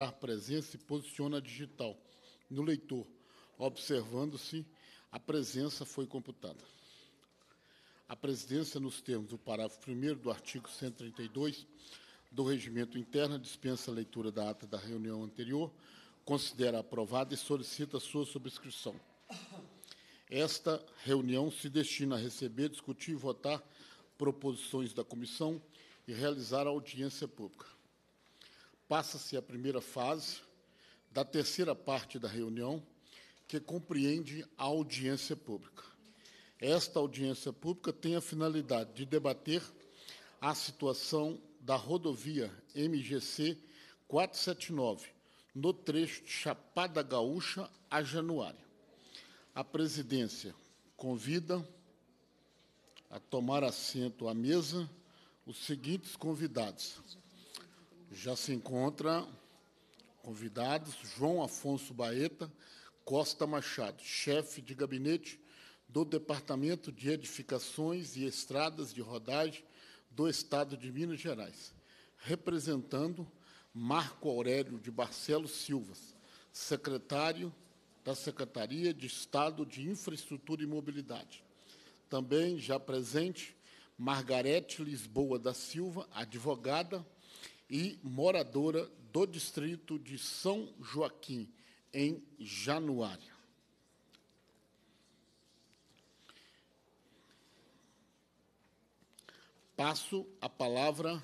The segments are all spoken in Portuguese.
a presença se posiciona digital no leitor, observando-se a presença foi computada. A presidência, nos termos do parágrafo 1 do artigo 132 do Regimento Interno, dispensa a leitura da ata da reunião anterior, considera aprovada e solicita sua subscrição. Esta reunião se destina a receber, discutir e votar proposições da comissão e realizar a audiência pública passa-se a primeira fase da terceira parte da reunião, que compreende a audiência pública. Esta audiência pública tem a finalidade de debater a situação da rodovia MGC 479, no trecho de Chapada Gaúcha a Januária. A presidência convida a tomar assento à mesa os seguintes convidados: já se encontra convidados João Afonso Baeta Costa Machado, chefe de gabinete do Departamento de Edificações e Estradas de Rodagem do Estado de Minas Gerais, representando Marco Aurélio de Barcelos Silvas, secretário da Secretaria de Estado de Infraestrutura e Mobilidade. Também já presente Margarete Lisboa da Silva, advogada e moradora do distrito de São Joaquim, em Januário. Passo a palavra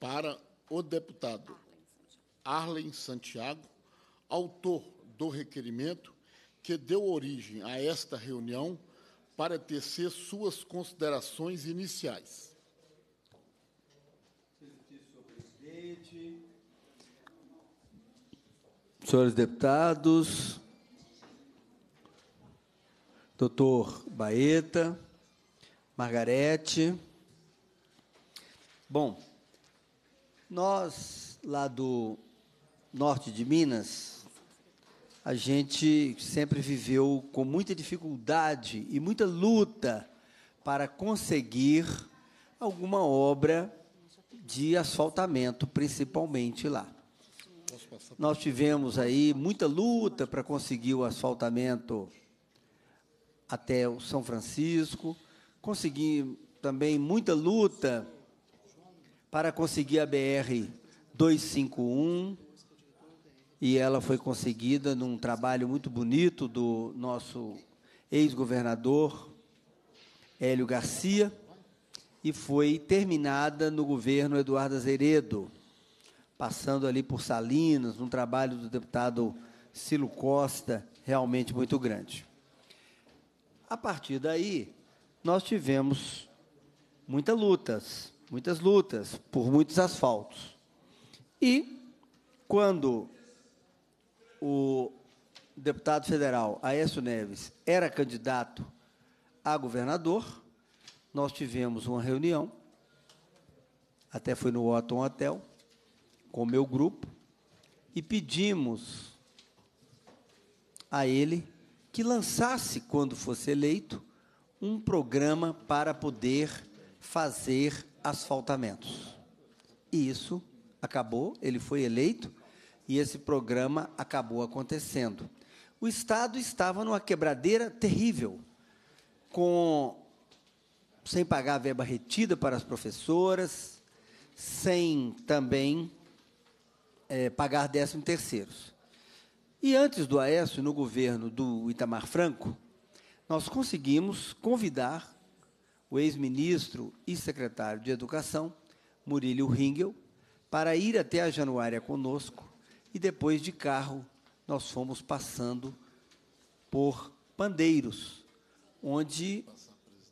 para o deputado Arlen Santiago, autor do requerimento que deu origem a esta reunião, para tecer suas considerações iniciais. senhores deputados, doutor Baeta, Margarete. Bom, nós lá do norte de Minas, a gente sempre viveu com muita dificuldade e muita luta para conseguir alguma obra de asfaltamento, principalmente lá. Nós tivemos aí muita luta para conseguir o asfaltamento até o São Francisco, consegui também muita luta para conseguir a BR 251 e ela foi conseguida num trabalho muito bonito do nosso ex-governador Hélio Garcia e foi terminada no governo Eduardo Azeredo passando ali por Salinas, um trabalho do deputado Silo Costa realmente muito grande. A partir daí, nós tivemos muitas lutas, muitas lutas por muitos asfaltos. E quando o deputado federal Aécio Neves era candidato a governador, nós tivemos uma reunião, até foi no Otton Hotel, com o meu grupo e pedimos a ele que lançasse, quando fosse eleito, um programa para poder fazer asfaltamentos. E isso acabou, ele foi eleito e esse programa acabou acontecendo. O Estado estava numa quebradeira terrível, com sem pagar a verba retida para as professoras, sem também é, pagar 13 terceiros. E antes do Aécio, no governo do Itamar Franco, nós conseguimos convidar o ex-ministro e secretário de Educação, Murilo Ringel, para ir até a Januária conosco e depois de carro nós fomos passando por Pandeiros, onde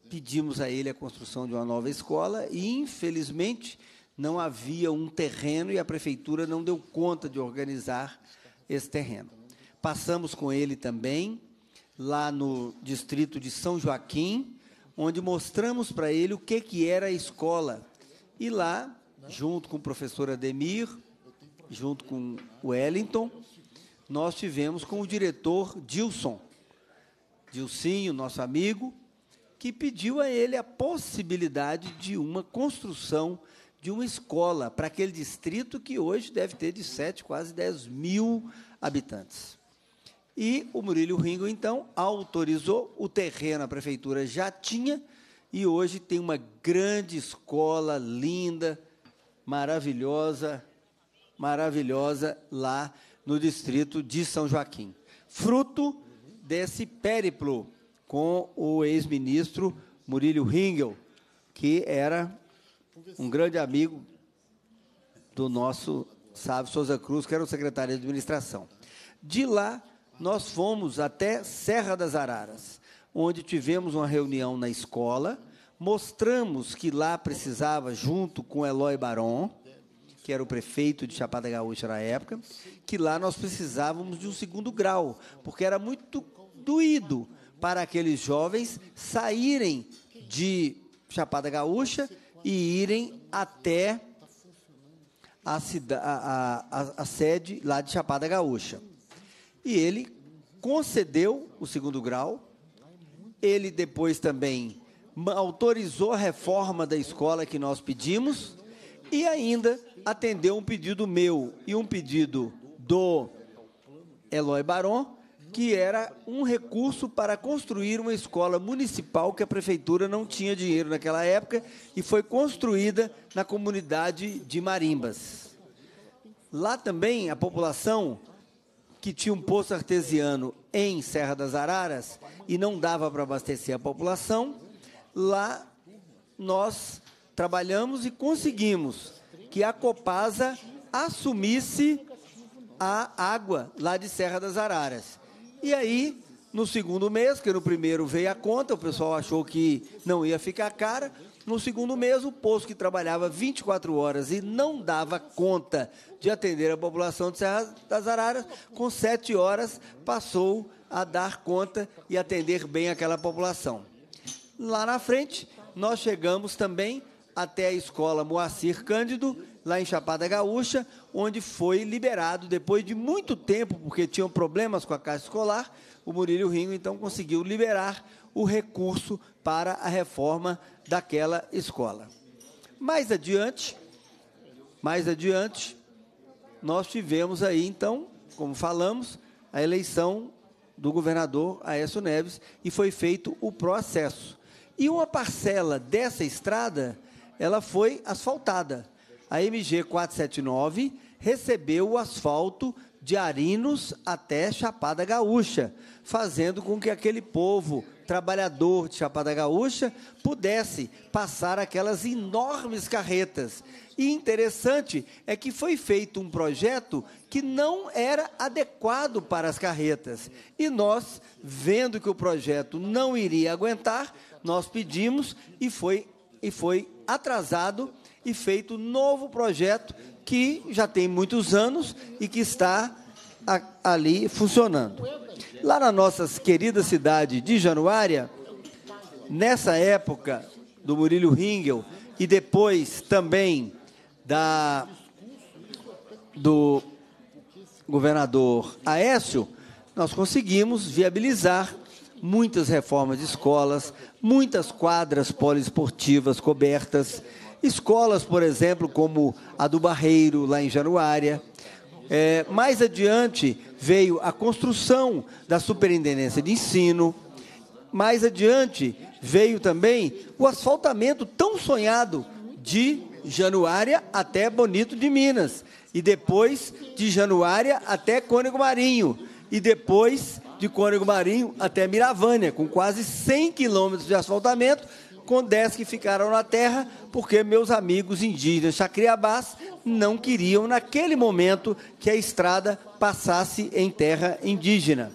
pedimos a ele a construção de uma nova escola e, infelizmente, não havia um terreno e a prefeitura não deu conta de organizar esse terreno. Passamos com ele também lá no distrito de São Joaquim, onde mostramos para ele o que, que era a escola. E lá, junto com o professor Ademir, junto com o Wellington, nós tivemos com o diretor Dilson, Dilcinho, nosso amigo, que pediu a ele a possibilidade de uma construção de uma escola para aquele distrito que hoje deve ter de 7, quase 10 mil habitantes. E o Murilo Ringo, então, autorizou, o terreno a prefeitura já tinha, e hoje tem uma grande escola linda, maravilhosa, maravilhosa lá no distrito de São Joaquim. Fruto desse périplo com o ex-ministro Murilo Ringel, que era um grande amigo do nosso Sávio Souza Cruz, que era o secretário de administração. De lá, nós fomos até Serra das Araras, onde tivemos uma reunião na escola, mostramos que lá precisava, junto com Eloy Baron, que era o prefeito de Chapada Gaúcha na época, que lá nós precisávamos de um segundo grau, porque era muito doído para aqueles jovens saírem de Chapada Gaúcha e irem até a, a, a, a sede lá de Chapada Gaúcha. E ele concedeu o segundo grau, ele depois também autorizou a reforma da escola que nós pedimos e ainda atendeu um pedido meu e um pedido do Eloy Baron que era um recurso para construir uma escola municipal que a prefeitura não tinha dinheiro naquela época e foi construída na comunidade de Marimbas. Lá também a população que tinha um poço artesiano em Serra das Araras e não dava para abastecer a população, lá nós trabalhamos e conseguimos que a Copasa assumisse a água lá de Serra das Araras. E aí, no segundo mês, que no primeiro veio a conta, o pessoal achou que não ia ficar cara. No segundo mês, o posto que trabalhava 24 horas e não dava conta de atender a população de Serra das Araras, com 7 horas passou a dar conta e atender bem aquela população. Lá na frente, nós chegamos também até a escola Moacir Cândido, lá em Chapada Gaúcha, onde foi liberado depois de muito tempo, porque tinham problemas com a Caixa Escolar. O Murilo Ringo então conseguiu liberar o recurso para a reforma daquela escola. Mais adiante, mais adiante, nós tivemos aí então, como falamos, a eleição do governador Aécio Neves e foi feito o processo. E uma parcela dessa estrada ela foi asfaltada. A MG 479 recebeu o asfalto de Arinos até Chapada Gaúcha, fazendo com que aquele povo trabalhador de Chapada Gaúcha pudesse passar aquelas enormes carretas. E interessante é que foi feito um projeto que não era adequado para as carretas. E nós, vendo que o projeto não iria aguentar, nós pedimos e foi e foi atrasado e feito novo projeto que já tem muitos anos e que está ali funcionando. Lá na nossa querida cidade de Januária, nessa época do Murilo Ringel e depois também da do governador Aécio, nós conseguimos viabilizar muitas reformas de escolas, muitas quadras poliesportivas cobertas, escolas, por exemplo, como a do Barreiro, lá em Januária. É, mais adiante veio a construção da Superintendência de Ensino. Mais adiante veio também o asfaltamento tão sonhado de Januária até Bonito de Minas. E depois de Januária até Cônego Marinho. E depois de Cônigo Marinho até Miravânia, com quase 100 quilômetros de asfaltamento, com 10 que ficaram na terra, porque meus amigos indígenas chacriabás não queriam, naquele momento, que a estrada passasse em terra indígena.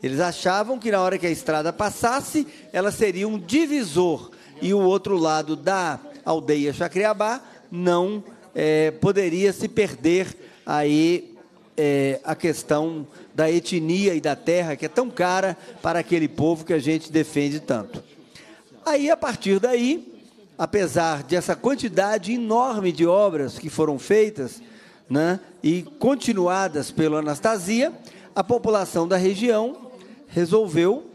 Eles achavam que na hora que a estrada passasse, ela seria um divisor e o outro lado da aldeia Chacriabá não é, poderia se perder aí é, a questão da etnia e da terra que é tão cara para aquele povo que a gente defende tanto. Aí, a partir daí, apesar dessa quantidade enorme de obras que foram feitas né, e continuadas pelo Anastasia, a população da região resolveu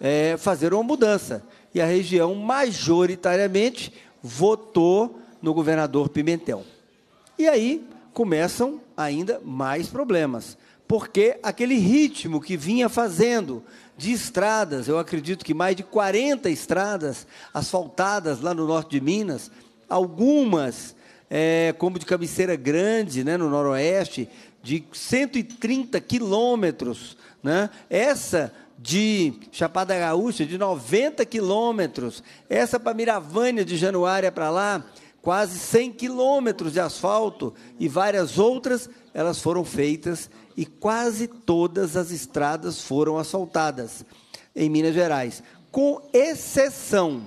é, fazer uma mudança. E a região, majoritariamente, votou no governador Pimentel. E aí começam ainda mais problemas porque aquele ritmo que vinha fazendo de estradas, eu acredito que mais de 40 estradas asfaltadas lá no norte de Minas, algumas é, como de Cabeceira Grande, né, no noroeste, de 130 quilômetros, né? essa de Chapada Gaúcha, de 90 quilômetros, essa para Miravânia, de Januária para lá, quase 100 quilômetros de asfalto e várias outras, elas foram feitas e quase todas as estradas foram assaltadas em Minas Gerais, com exceção,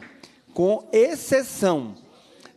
com exceção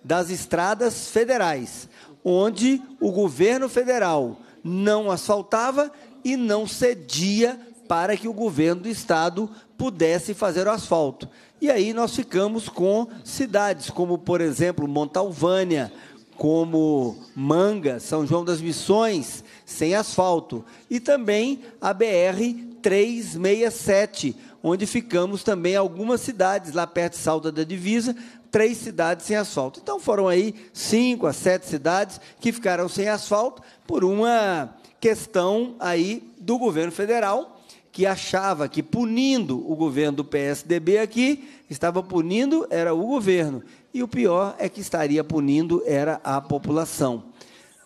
das estradas federais, onde o governo federal não asfaltava e não cedia para que o governo do estado pudesse fazer o asfalto. E aí nós ficamos com cidades como, por exemplo, Montalvânia, como Manga, São João das Missões, sem asfalto, e também a BR 367, onde ficamos também algumas cidades lá perto de Salda da Divisa, três cidades sem asfalto. Então foram aí cinco a sete cidades que ficaram sem asfalto por uma questão aí do governo federal que achava que punindo o governo do PSDB aqui, estava punindo era o governo e o pior é que estaria punindo era a população,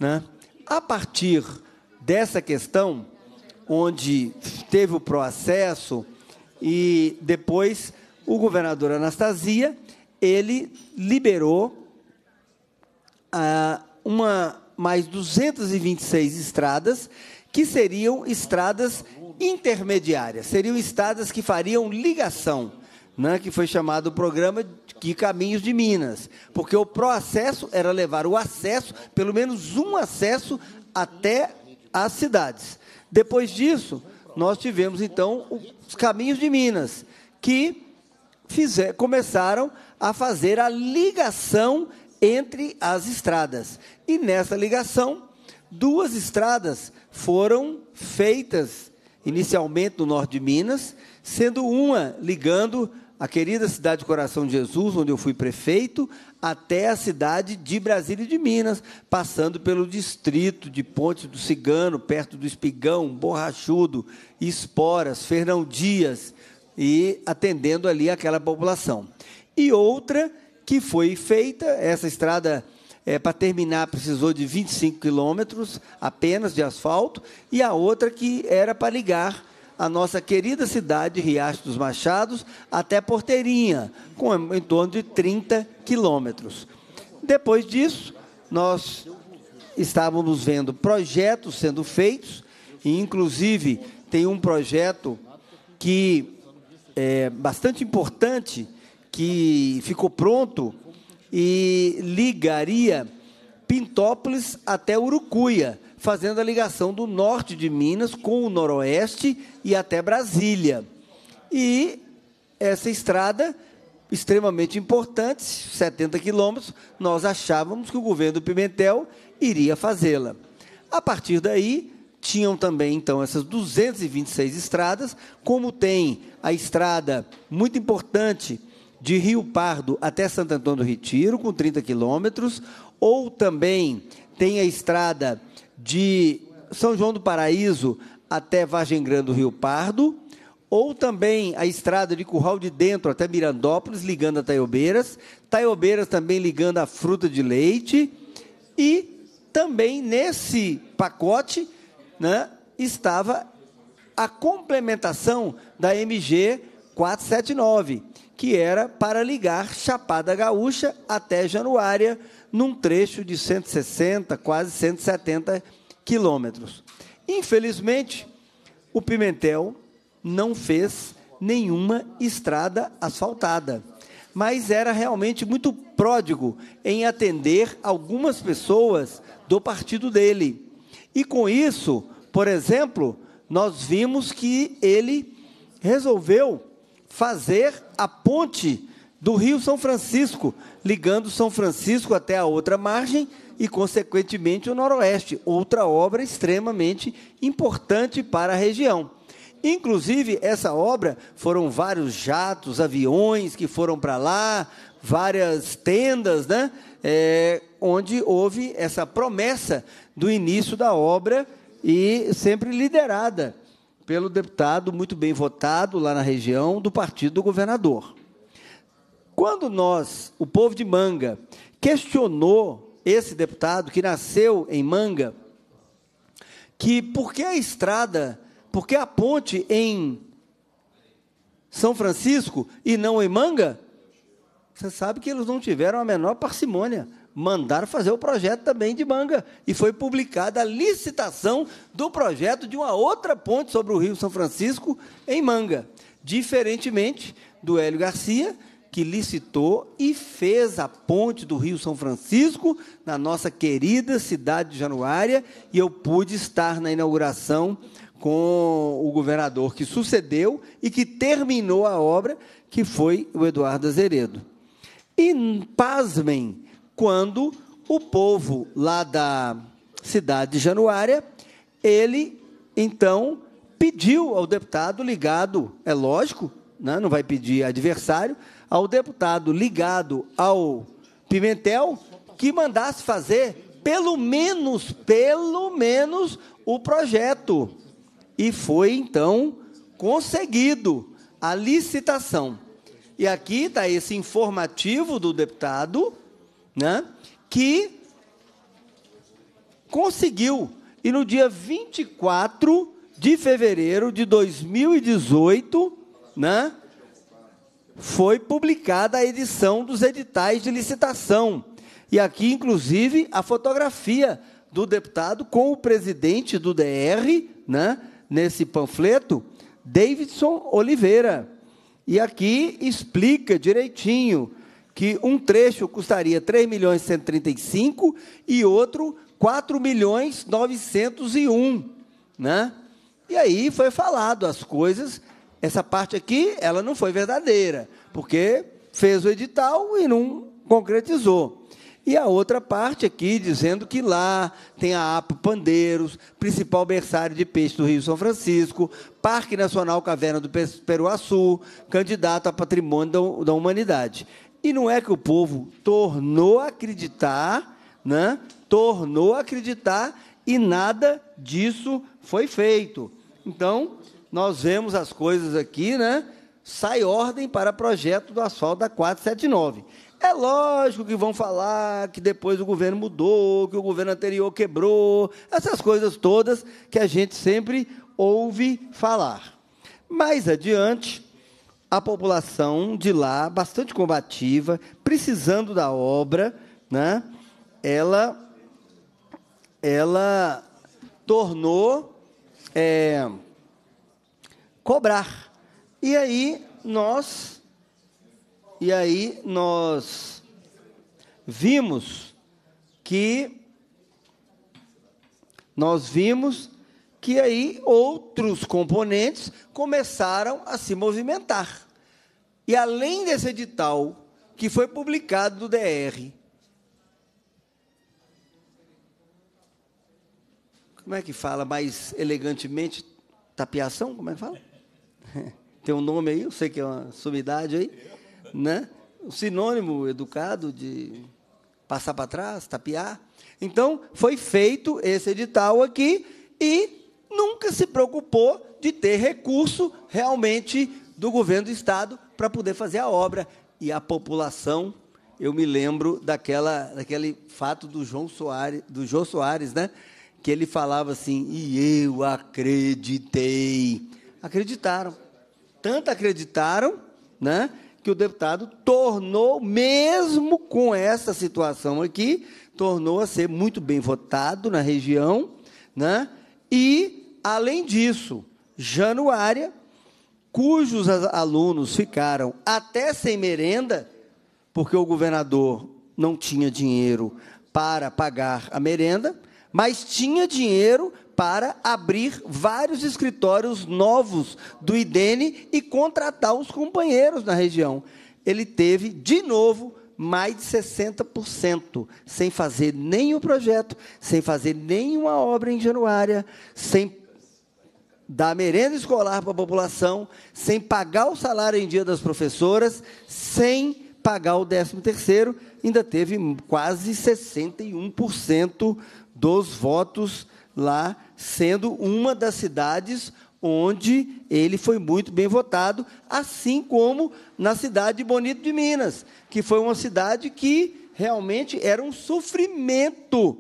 né? A partir dessa questão, onde teve o processo e depois o governador Anastasia, ele liberou ah, uma, mais 226 estradas que seriam estradas intermediárias, seriam estradas que fariam ligação, né, que foi chamado o programa de Caminhos de Minas, porque o processo era levar o acesso, pelo menos um acesso até as cidades. Depois disso, nós tivemos então os caminhos de Minas, que fizer, começaram a fazer a ligação entre as estradas. E nessa ligação, duas estradas foram feitas inicialmente no norte de Minas, sendo uma ligando a querida cidade Coração de Jesus, onde eu fui prefeito, até a cidade de Brasília e de Minas, passando pelo distrito de Ponte do Cigano, perto do Espigão, Borrachudo, Esporas, Fernão Dias, e atendendo ali aquela população. E outra que foi feita, essa estrada é, para terminar precisou de 25 quilômetros apenas de asfalto, e a outra que era para ligar a nossa querida cidade, Riacho dos Machados, até Porteirinha, com em torno de 30 quilômetros. Depois disso, nós estávamos vendo projetos sendo feitos, e inclusive tem um projeto que é bastante importante, que ficou pronto e ligaria Pintópolis até Urucuia fazendo a ligação do norte de Minas com o noroeste e até Brasília. E essa estrada extremamente importante, 70 quilômetros, nós achávamos que o governo do Pimentel iria fazê-la. A partir daí, tinham também, então, essas 226 estradas, como tem a estrada muito importante de Rio Pardo até Santo Antônio do Retiro, com 30 quilômetros, ou também tem a estrada de São João do Paraíso até Vargem Grande do Rio Pardo, ou também a estrada de Curral de Dentro até Mirandópolis, ligando a Taiobeiras, Taiobeiras também ligando a Fruta de Leite, e também nesse pacote né, estava a complementação da MG 479, que era para ligar Chapada Gaúcha até Januária, num trecho de 160, quase 170 quilômetros. Infelizmente, o Pimentel não fez nenhuma estrada asfaltada, mas era realmente muito pródigo em atender algumas pessoas do partido dele. E com isso, por exemplo, nós vimos que ele resolveu fazer a ponte do Rio São Francisco, ligando São Francisco até a outra margem e, consequentemente, o Noroeste, outra obra extremamente importante para a região. Inclusive, essa obra foram vários jatos, aviões que foram para lá, várias tendas, né? É, onde houve essa promessa do início da obra e sempre liderada pelo deputado muito bem votado lá na região do partido do governador. Quando nós, o povo de Manga, questionou esse deputado que nasceu em Manga, que por que a estrada, por que a ponte em São Francisco e não em Manga? Você sabe que eles não tiveram a menor parcimônia. Mandaram fazer o projeto também de Manga. E foi publicada a licitação do projeto de uma outra ponte sobre o Rio São Francisco em Manga. Diferentemente do Hélio Garcia, que licitou e fez a ponte do Rio São Francisco na nossa querida cidade de Januária, e eu pude estar na inauguração com o governador que sucedeu e que terminou a obra, que foi o Eduardo Azeredo. E pasmem quando o povo lá da cidade de Januária, ele então pediu ao deputado ligado, é lógico, né, não vai pedir adversário, ao deputado ligado ao Pimentel que mandasse fazer pelo menos, pelo menos o projeto. E foi então conseguido a licitação. E aqui está esse informativo do deputado, né, que conseguiu. E no dia 24 de fevereiro de 2018, né, foi publicada a edição dos editais de licitação. E aqui, inclusive, a fotografia do deputado com o presidente do DR, né, nesse panfleto, Davidson Oliveira. E aqui explica direitinho que um trecho custaria R$ milhões e outro R$ milhões né? E aí foi falado as coisas, essa parte aqui, ela não foi verdadeira porque fez o edital e não concretizou. E a outra parte aqui dizendo que lá tem a APO Pandeiros, principal berçário de peixe do Rio São Francisco, Parque Nacional Caverna do Peruaçu, candidato a patrimônio da humanidade. E não é que o povo tornou a acreditar, né? tornou a acreditar e nada disso foi feito. Então, nós vemos as coisas aqui, né? sai ordem para projeto do asfalto da 479. É lógico que vão falar que depois o governo mudou, que o governo anterior quebrou, essas coisas todas que a gente sempre ouve falar. Mais adiante, a população de lá, bastante combativa, precisando da obra, né? ela, ela tornou é, cobrar e aí nós e aí nós vimos que nós vimos que aí outros componentes começaram a se movimentar. E além desse edital que foi publicado do DR, como é que fala mais elegantemente? Tapiação? Como é que fala? tem um nome aí, eu sei que é uma sumidade aí, né? O sinônimo educado de passar para trás, tapiar. Então, foi feito esse edital aqui e nunca se preocupou de ter recurso realmente do governo do estado para poder fazer a obra e a população eu me lembro daquela, daquele fato do João Soares, do Soares, né? Que ele falava assim: "E eu acreditei". Acreditaram. Tanto acreditaram, né? Que o deputado tornou, mesmo com essa situação aqui, tornou a ser muito bem votado na região, né? E, além disso, Januária, cujos alunos ficaram até sem merenda, porque o governador não tinha dinheiro para pagar a merenda, mas tinha dinheiro para abrir vários escritórios novos do IDENE e contratar os companheiros na região. Ele teve, de novo, mais de 60%, sem fazer nenhum projeto, sem fazer nenhuma obra em Januária, sem dar merenda escolar para a população, sem pagar o salário em dia das professoras, sem pagar o 13º, ainda teve quase 61% dos votos lá sendo uma das cidades onde ele foi muito bem votado, assim como na cidade de Bonito de Minas, que foi uma cidade que realmente era um sofrimento.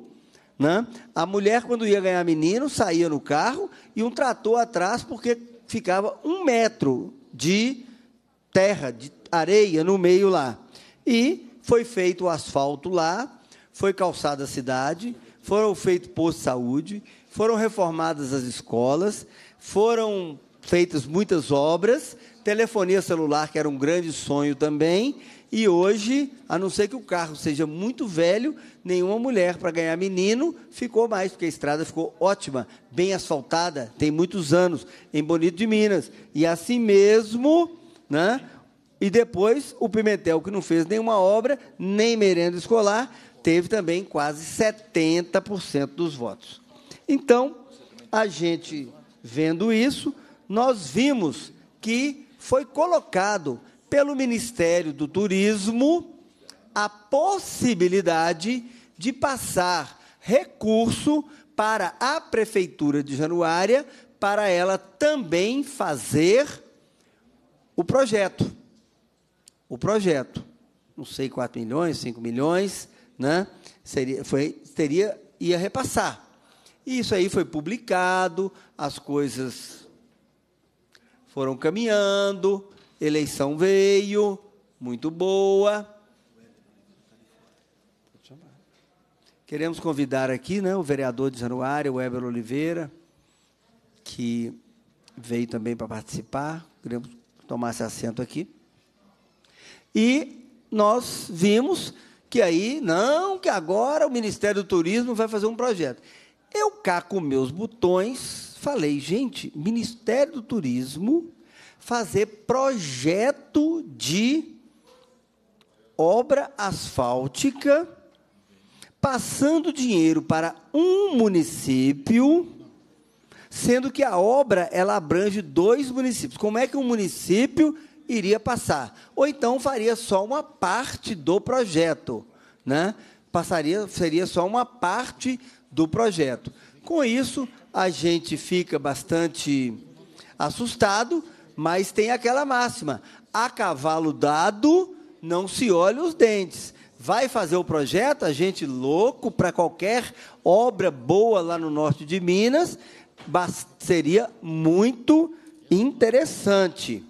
Né? A mulher, quando ia ganhar menino, saía no carro e um trator atrás, porque ficava um metro de terra, de areia no meio lá. E foi feito o asfalto lá, foi calçada a cidade, foram feitos postos de saúde, foram reformadas as escolas, foram feitas muitas obras, telefonia celular, que era um grande sonho também, e hoje, a não ser que o carro seja muito velho, nenhuma mulher para ganhar menino ficou mais, porque a estrada ficou ótima, bem asfaltada, tem muitos anos, em Bonito de Minas. E assim mesmo, né? E depois o Pimentel, que não fez nenhuma obra, nem merenda escolar, teve também quase 70% dos votos. Então, a gente vendo isso, nós vimos que foi colocado pelo Ministério do Turismo a possibilidade de passar recurso para a Prefeitura de Januária, para ela também fazer o projeto. O projeto. Não sei, 4 milhões, 5 milhões, né? Seria, foi, teria, ia repassar. E isso aí foi publicado, as coisas foram caminhando, eleição veio, muito boa. Queremos convidar aqui né, o vereador de Januário, Weber Oliveira, que veio também para participar. Queremos tomar esse assento aqui. E nós vimos que aí, não, que agora o Ministério do Turismo vai fazer um projeto. Eu cá com meus botões falei, gente, Ministério do Turismo fazer projeto de obra asfáltica, passando dinheiro para um município, sendo que a obra ela abrange dois municípios. Como é que um município iria passar. Ou então faria só uma parte do projeto, né? Passaria, seria só uma parte do projeto. Com isso, a gente fica bastante assustado, mas tem aquela máxima: a cavalo dado não se olha os dentes. Vai fazer o projeto, a gente louco para qualquer obra boa lá no norte de Minas, seria muito interessante.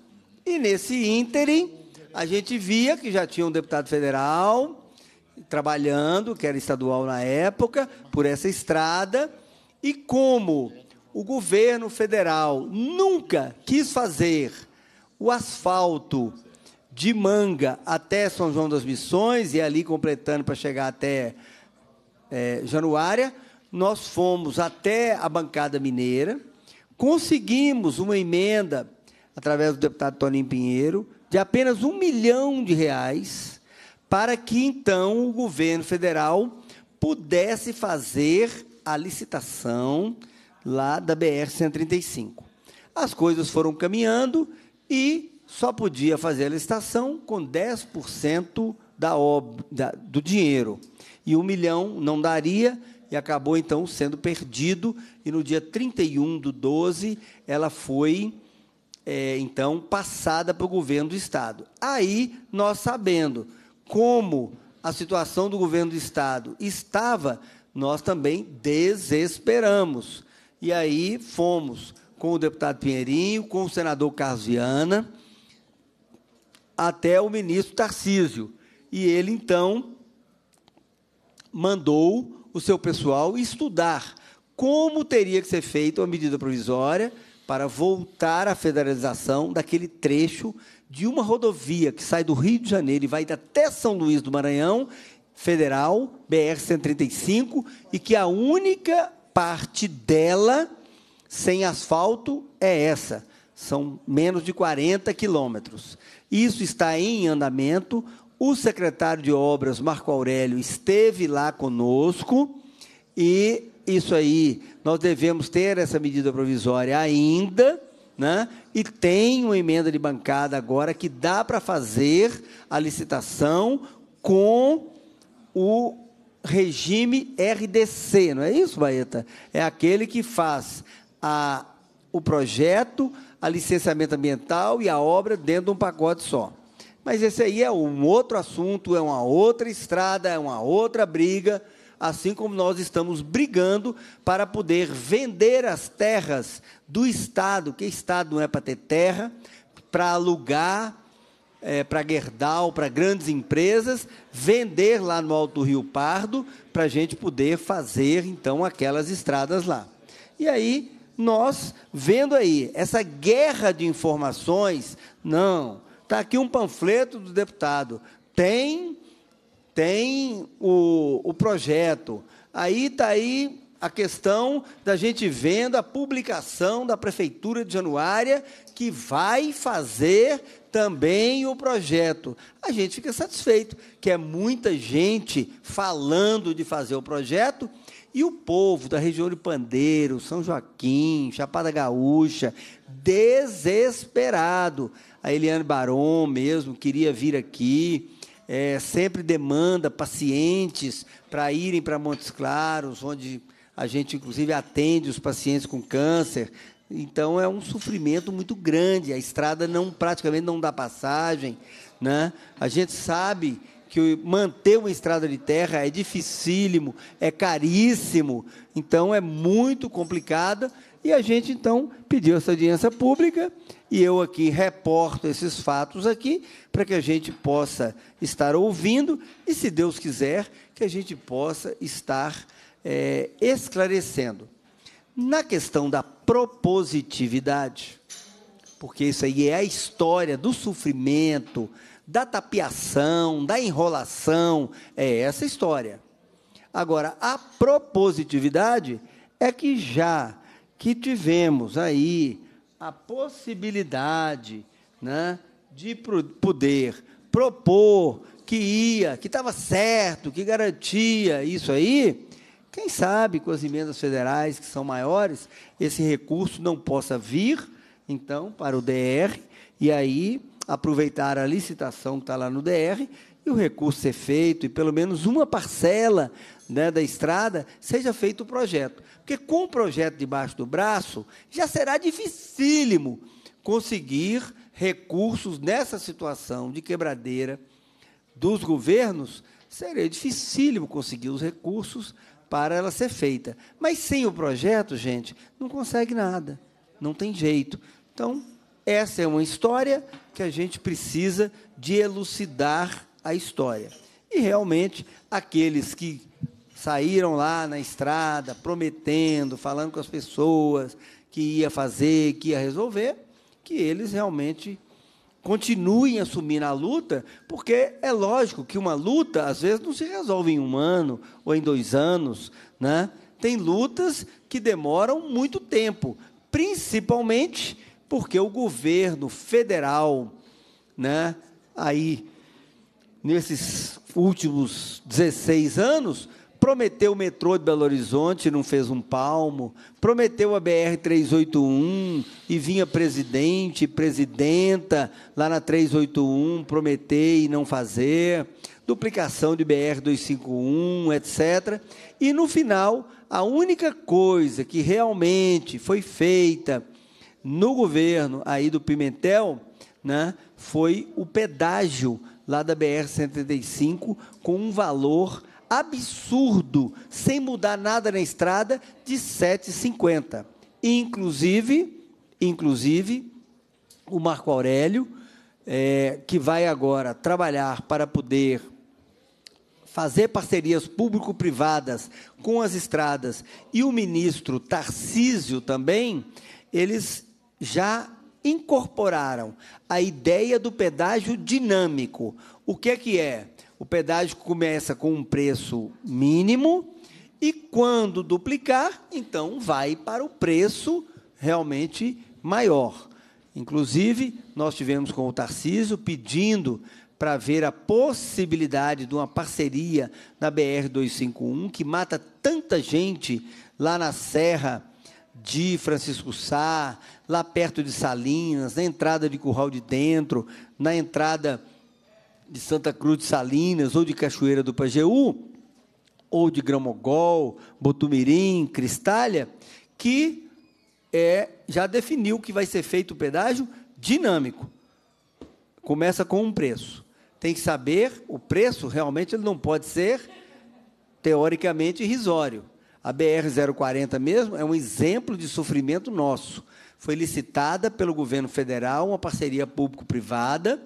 E nesse ínterim, a gente via que já tinha um deputado federal trabalhando, que era estadual na época, por essa estrada, e como o governo federal nunca quis fazer o asfalto de Manga até São João das Missões e ali completando para chegar até é, Januária, nós fomos até a bancada mineira, conseguimos uma emenda através do deputado Toninho Pinheiro, de apenas um milhão de reais, para que então o governo federal pudesse fazer a licitação lá da BR-135. As coisas foram caminhando e só podia fazer a licitação com 10% da, da, do dinheiro. E um milhão não daria, e acabou então sendo perdido. E no dia 31 do 12, ela foi é, então, passada para o governo do Estado. Aí, nós sabendo como a situação do governo do Estado estava, nós também desesperamos. E aí fomos com o deputado Pinheirinho, com o senador Carziana, até o ministro Tarcísio. E ele, então, mandou o seu pessoal estudar como teria que ser feita uma medida provisória para voltar à federalização daquele trecho de uma rodovia que sai do Rio de Janeiro e vai até São Luís do Maranhão, federal, BR-135, e que a única parte dela sem asfalto é essa. São menos de 40 quilômetros. Isso está em andamento. O secretário de obras, Marco Aurélio, esteve lá conosco e isso aí, nós devemos ter essa medida provisória ainda, né? e tem uma emenda de bancada agora que dá para fazer a licitação com o regime RDC, não é isso, Baeta? É aquele que faz a, o projeto, a licenciamento ambiental e a obra dentro de um pacote só. Mas esse aí é um outro assunto, é uma outra estrada, é uma outra briga assim como nós estamos brigando para poder vender as terras do Estado, que Estado não é para ter terra, para alugar, é, para Gerdau, para grandes empresas, vender lá no Alto Rio Pardo, para a gente poder fazer, então, aquelas estradas lá. E aí, nós vendo aí essa guerra de informações, não, está aqui um panfleto do deputado, tem tem o, o projeto. Aí está aí a questão da gente vendo a publicação da Prefeitura de Januária, que vai fazer também o projeto. A gente fica satisfeito, que é muita gente falando de fazer o projeto, e o povo da região de Pandeiro, São Joaquim, Chapada Gaúcha, desesperado. A Eliane Baron mesmo queria vir aqui é, sempre demanda pacientes para irem para Montes Claros, onde a gente, inclusive, atende os pacientes com câncer. Então, é um sofrimento muito grande. A estrada não praticamente não dá passagem. Né? A gente sabe que manter uma estrada de terra é dificílimo, é caríssimo, então é muito complicada e a gente, então, pediu essa audiência pública e eu aqui reporto esses fatos aqui para que a gente possa estar ouvindo e, se Deus quiser, que a gente possa estar é, esclarecendo. Na questão da propositividade, porque isso aí é a história do sofrimento, da tapiação, da enrolação, é essa história. Agora, a propositividade é que já que tivemos aí a possibilidade né, de poder propor que ia, que estava certo, que garantia isso aí, quem sabe com as emendas federais que são maiores, esse recurso não possa vir, então, para o DR, e aí aproveitar a licitação que está lá no DR e o recurso ser feito, e pelo menos uma parcela né, da estrada, seja feito o projeto. Porque com o projeto debaixo do braço, já será dificílimo conseguir recursos nessa situação de quebradeira dos governos, seria dificílimo conseguir os recursos para ela ser feita. Mas sem o projeto, gente, não consegue nada. Não tem jeito. Então, essa é uma história que a gente precisa de elucidar a história. E realmente, aqueles que saíram lá na estrada prometendo, falando com as pessoas que ia fazer, que ia resolver, que eles realmente continuem assumindo a luta, porque é lógico que uma luta às vezes não se resolve em um ano ou em dois anos, né? Tem lutas que demoram muito tempo, principalmente porque o governo federal, né, aí nesses últimos 16 anos, Prometeu o metrô de Belo Horizonte, não fez um palmo. Prometeu a BR-381 e vinha presidente, presidenta lá na 381, prometer e não fazer. Duplicação de BR-251, etc. E no final, a única coisa que realmente foi feita no governo aí do Pimentel né, foi o pedágio lá da BR-135 com um valor absurdo, sem mudar nada na estrada, de 7,50. Inclusive, inclusive, o Marco Aurélio, é, que vai agora trabalhar para poder fazer parcerias público-privadas com as estradas, e o ministro Tarcísio também, eles já incorporaram a ideia do pedágio dinâmico. O que é que é? O pedágio começa com um preço mínimo e quando duplicar, então vai para o preço realmente maior. Inclusive, nós tivemos com o Tarciso pedindo para ver a possibilidade de uma parceria na BR 251 que mata tanta gente lá na Serra de Francisco Sá, lá perto de Salinas, na entrada de Curral de Dentro, na entrada de Santa Cruz de Salinas, ou de Cachoeira do Pajeú, ou de Gramogol, Botumirim, Cristália, que é, já definiu que vai ser feito o pedágio dinâmico. Começa com um preço. Tem que saber, o preço realmente ele não pode ser teoricamente irrisório. A BR-040 mesmo é um exemplo de sofrimento nosso. Foi licitada pelo governo federal uma parceria público-privada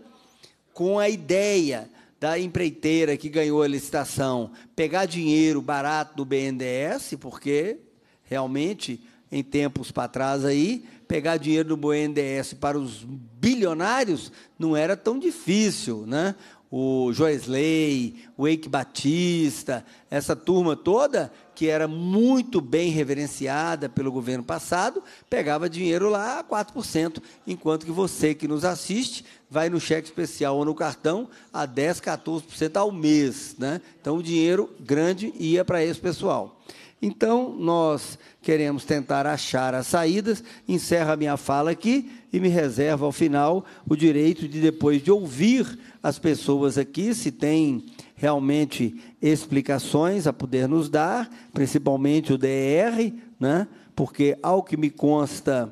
com a ideia da empreiteira que ganhou a licitação pegar dinheiro barato do BNDES, porque realmente em tempos para trás aí, pegar dinheiro do BNDES para os bilionários não era tão difícil, né? O Joesley, o Eike Batista, essa turma toda que era muito bem reverenciada pelo governo passado, pegava dinheiro lá a 4%, enquanto que você que nos assiste vai no cheque especial ou no cartão a 10, 14% ao mês. Né? Então, o dinheiro grande ia para esse pessoal. Então, nós queremos tentar achar as saídas. Encerro a minha fala aqui e me reservo ao final o direito de, depois de ouvir as pessoas aqui, se tem realmente explicações a poder nos dar, principalmente o DR, né? porque, ao que me consta,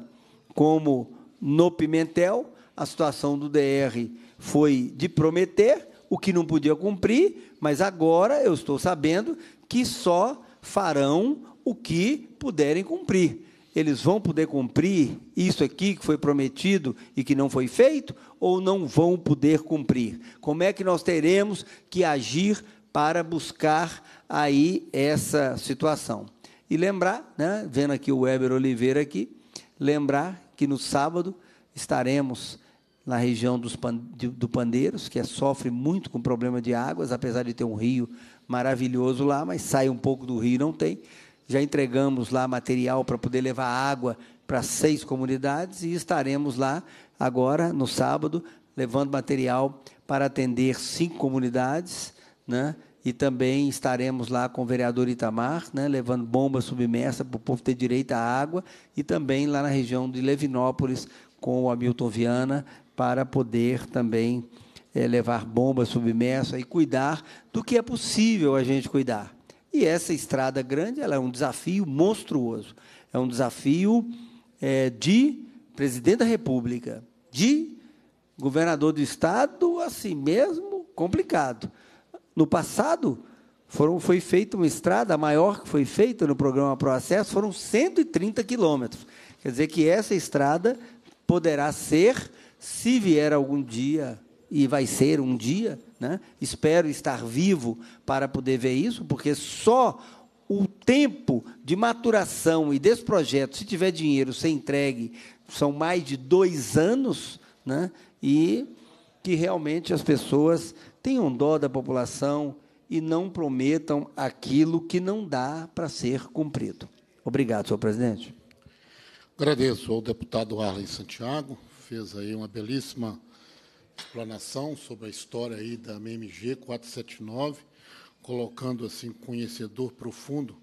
como no Pimentel, a situação do DR foi de prometer o que não podia cumprir, mas agora eu estou sabendo que só farão o que puderem cumprir. Eles vão poder cumprir isso aqui que foi prometido e que não foi feito, ou não vão poder cumprir? Como é que nós teremos que agir para buscar aí essa situação? E lembrar, né, vendo aqui o Weber Oliveira aqui, lembrar que no sábado estaremos na região dos pan, do Pandeiros, que é, sofre muito com problema de águas, apesar de ter um rio maravilhoso lá, mas sai um pouco do rio não tem. Já entregamos lá material para poder levar água para seis comunidades e estaremos lá agora, no sábado, levando material para atender cinco comunidades, né? E também estaremos lá com o vereador Itamar, né, levando bomba submersa para o povo ter direito à água, e também lá na região de Levinópolis, com o Hamilton Viana, para poder também é, levar bomba submersa e cuidar do que é possível a gente cuidar. E essa estrada grande ela é um desafio monstruoso. É um desafio é, de presidente da República, de governador do Estado, assim mesmo, complicado. No passado, foram, foi feita uma estrada, a maior que foi feita no programa Pro Acesso, foram 130 quilômetros. Quer dizer que essa estrada poderá ser se vier algum dia, e vai ser um dia, né? espero estar vivo para poder ver isso, porque só o tempo de maturação e desse projeto, se tiver dinheiro, ser entregue, são mais de dois anos, né? e que realmente as pessoas tenham dó da população e não prometam aquilo que não dá para ser cumprido. Obrigado, senhor presidente. Agradeço ao deputado Arlen Santiago fez aí uma belíssima explanação sobre a história aí da MMG 479, colocando assim conhecedor profundo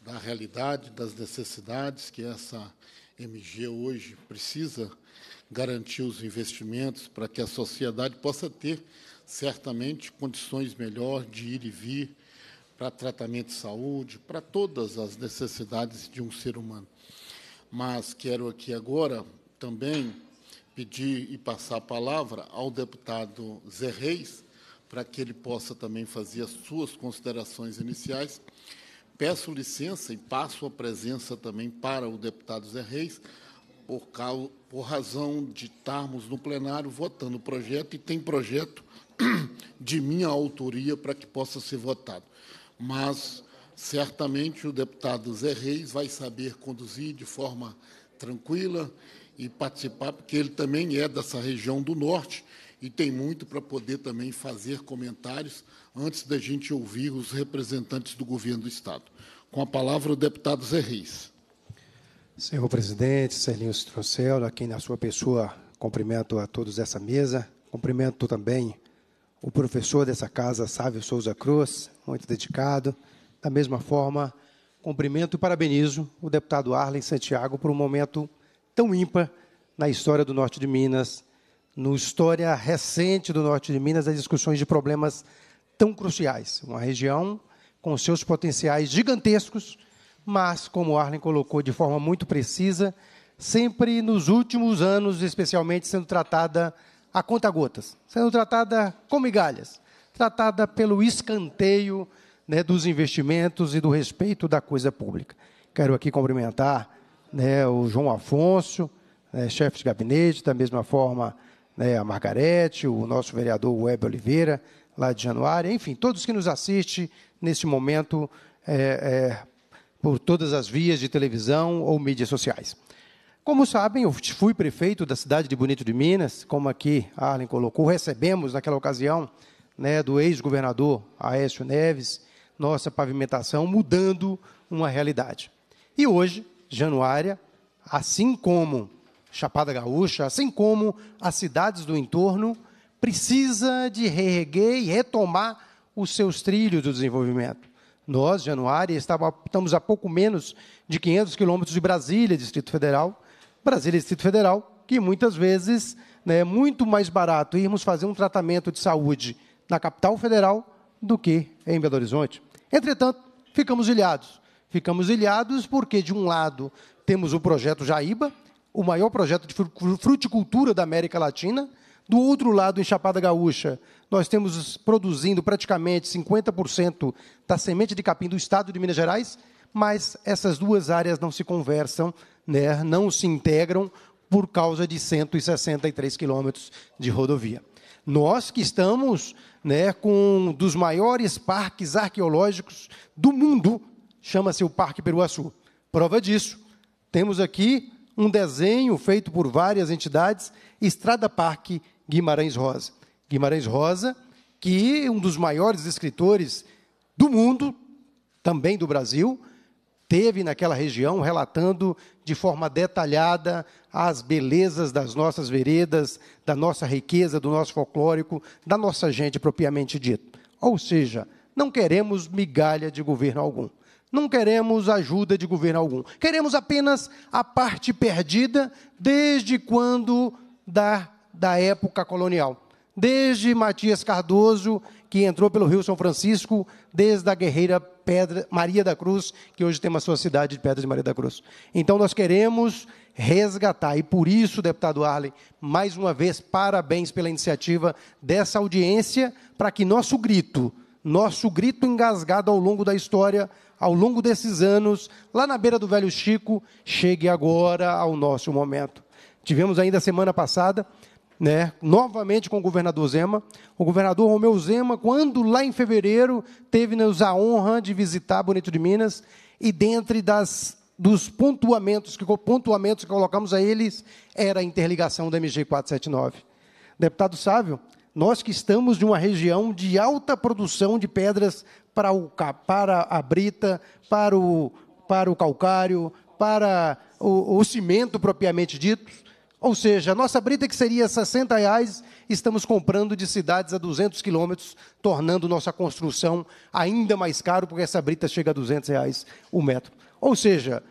da realidade, das necessidades que essa MG hoje precisa garantir os investimentos para que a sociedade possa ter certamente condições melhores de ir e vir para tratamento de saúde, para todas as necessidades de um ser humano. Mas quero aqui agora também pedir e passar a palavra ao deputado Zé Reis, para que ele possa também fazer as suas considerações iniciais. Peço licença e passo a presença também para o deputado Zé Reis, por, causa, por razão de estarmos no plenário votando o projeto, e tem projeto de minha autoria para que possa ser votado. Mas, certamente, o deputado Zé Reis vai saber conduzir de forma tranquila e participar, porque ele também é dessa região do Norte e tem muito para poder também fazer comentários antes da gente ouvir os representantes do governo do Estado. Com a palavra, o deputado Zé Reis. Senhor presidente, Celinho Strocel, aqui na sua pessoa, cumprimento a todos dessa mesa, cumprimento também o professor dessa casa, Sávio Souza Cruz, muito dedicado. Da mesma forma, cumprimento e parabenizo o deputado Arlen Santiago por um momento tão ímpar na história do norte de Minas, no história recente do norte de Minas, as discussões de problemas tão cruciais. Uma região com seus potenciais gigantescos, mas, como Arlen colocou de forma muito precisa, sempre nos últimos anos, especialmente, sendo tratada a conta-gotas, sendo tratada com migalhas, tratada pelo escanteio né, dos investimentos e do respeito da coisa pública. Quero aqui cumprimentar né, o João Afonso, né, chefe de gabinete, da mesma forma né, a Margarete, o nosso vereador Web Oliveira, lá de Januária, enfim, todos que nos assistem neste momento é, é, por todas as vias de televisão ou mídias sociais. Como sabem, eu fui prefeito da cidade de Bonito de Minas, como aqui Arlen colocou, recebemos naquela ocasião né, do ex-governador Aécio Neves nossa pavimentação, mudando uma realidade. E hoje, Januária, assim como Chapada Gaúcha, assim como as cidades do entorno, precisa de reerguer e retomar os seus trilhos do desenvolvimento. Nós, Januária, estamos a pouco menos de 500 quilômetros de Brasília, Distrito Federal. Brasília, Distrito Federal, que muitas vezes né, é muito mais barato irmos fazer um tratamento de saúde na capital federal do que em Belo Horizonte. Entretanto, ficamos ilhados. Ficamos ilhados porque, de um lado, temos o projeto Jaíba, o maior projeto de fruticultura da América Latina. Do outro lado, em Chapada Gaúcha, nós temos produzindo praticamente 50% da semente de capim do estado de Minas Gerais, mas essas duas áreas não se conversam, né, não se integram por causa de 163 quilômetros de rodovia. Nós que estamos né, com um dos maiores parques arqueológicos do mundo chama-se o Parque Peruaçu. Prova disso, temos aqui um desenho feito por várias entidades, Estrada Parque Guimarães Rosa. Guimarães Rosa, que um dos maiores escritores do mundo, também do Brasil, teve naquela região relatando de forma detalhada as belezas das nossas veredas, da nossa riqueza, do nosso folclórico, da nossa gente propriamente dita. Ou seja, não queremos migalha de governo algum não queremos ajuda de governo algum. Queremos apenas a parte perdida desde quando da, da época colonial. Desde Matias Cardoso, que entrou pelo Rio São Francisco, desde a guerreira Pedra, Maria da Cruz, que hoje tem uma sua cidade de Pedra de Maria da Cruz. Então nós queremos resgatar. E por isso, deputado Arley, mais uma vez, parabéns pela iniciativa dessa audiência, para que nosso grito, nosso grito engasgado ao longo da história, ao longo desses anos, lá na beira do velho Chico, chegue agora ao nosso momento. Tivemos ainda semana passada, né, novamente com o governador Zema. O governador Romeu Zema, quando lá em fevereiro, teve-nos a honra de visitar Bonito de Minas, e dentre das dos pontuamentos que, pontuamentos que colocamos a eles era a interligação da MG 479. Deputado Sávio, nós que estamos de uma região de alta produção de pedras para, o, para a brita, para o, para o calcário, para o, o cimento propriamente dito. Ou seja, a nossa brita que seria 60 reais, estamos comprando de cidades a 200 quilômetros, tornando nossa construção ainda mais caro, porque essa brita chega a 200 reais o metro. Ou seja,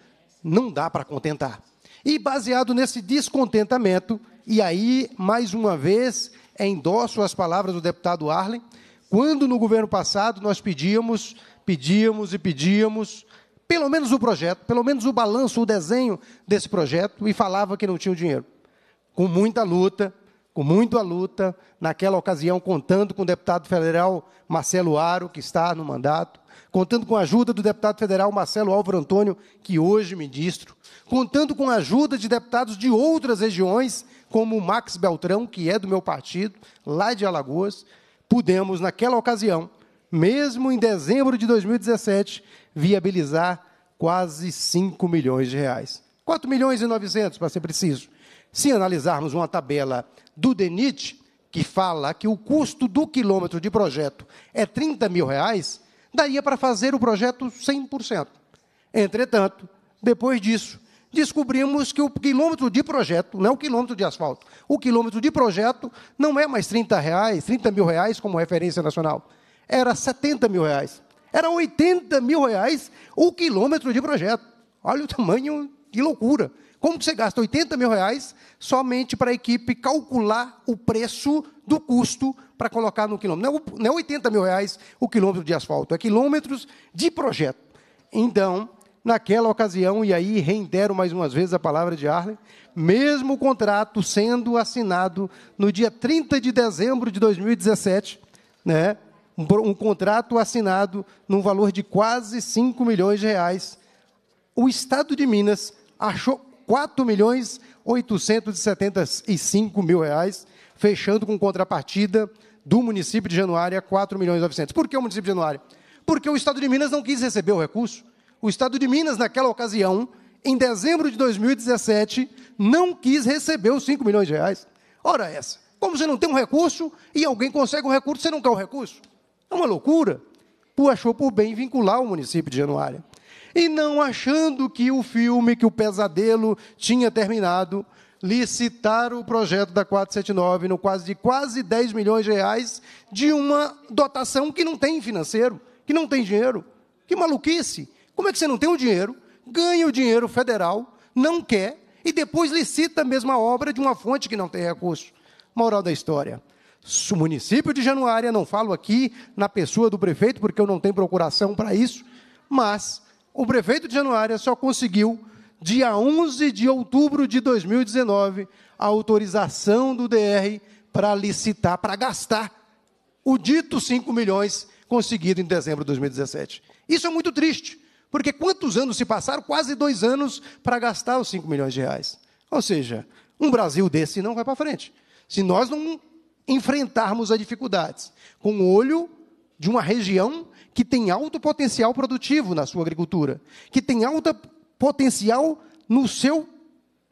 não dá para contentar. E baseado nesse descontentamento, e aí, mais uma vez, endosso as palavras do deputado Arlen, quando no governo passado nós pedíamos, pedíamos e pedíamos, pelo menos o projeto, pelo menos o balanço, o desenho desse projeto, e falava que não tinha o dinheiro. Com muita luta, com muita luta, naquela ocasião, contando com o deputado federal Marcelo Aro, que está no mandato, contando com a ajuda do deputado federal Marcelo Álvaro Antônio, que hoje ministro, contando com a ajuda de deputados de outras regiões, como o Max Beltrão, que é do meu partido, lá de Alagoas, pudemos, naquela ocasião, mesmo em dezembro de 2017, viabilizar quase 5 milhões de reais. 4 milhões e 900, para ser preciso. Se analisarmos uma tabela do DENIT, que fala que o custo do quilômetro de projeto é 30 mil reais, daria para fazer o projeto 100%. Entretanto, depois disso, descobrimos que o quilômetro de projeto, não é o quilômetro de asfalto, o quilômetro de projeto não é mais 30 reais, 30 mil reais como referência nacional. Era 70 mil reais. Era 80 mil reais o quilômetro de projeto. Olha o tamanho de loucura. Como que você gasta 80 mil reais somente para a equipe calcular o preço do custo para colocar no quilômetro? Não é 80 é mil reais o quilômetro de asfalto, é quilômetros de projeto. Então, naquela ocasião, e aí renderam mais umas vezes a palavra de Arlen, mesmo o contrato sendo assinado no dia 30 de dezembro de 2017, né, um, um contrato assinado num valor de quase 5 milhões de reais, o Estado de Minas achou 4 milhões 875 mil reais, fechando com contrapartida do município de Januária 4 milhões 900. Por que o município de Januária? Porque o Estado de Minas não quis receber o recurso o estado de Minas, naquela ocasião, em dezembro de 2017, não quis receber os 5 milhões de reais. Ora essa, como você não tem um recurso e alguém consegue um recurso, você não quer o um recurso? É uma loucura. Pô, achou por bem vincular o município de Januária. E não achando que o filme, que o pesadelo tinha terminado, licitar o projeto da 479 no quase de quase 10 milhões de reais de uma dotação que não tem financeiro, que não tem dinheiro. Que maluquice! Como é que você não tem o dinheiro, ganha o dinheiro federal, não quer, e depois licita a mesma obra de uma fonte que não tem recurso? Moral da história. O município de Januária, não falo aqui na pessoa do prefeito, porque eu não tenho procuração para isso, mas o prefeito de Januária só conseguiu, dia 11 de outubro de 2019, a autorização do DR para licitar, para gastar o dito 5 milhões conseguido em dezembro de 2017. Isso é muito triste, porque quantos anos se passaram? Quase dois anos para gastar os 5 milhões de reais. Ou seja, um Brasil desse não vai para frente. Se nós não enfrentarmos as dificuldades com o olho de uma região que tem alto potencial produtivo na sua agricultura, que tem alto potencial no seu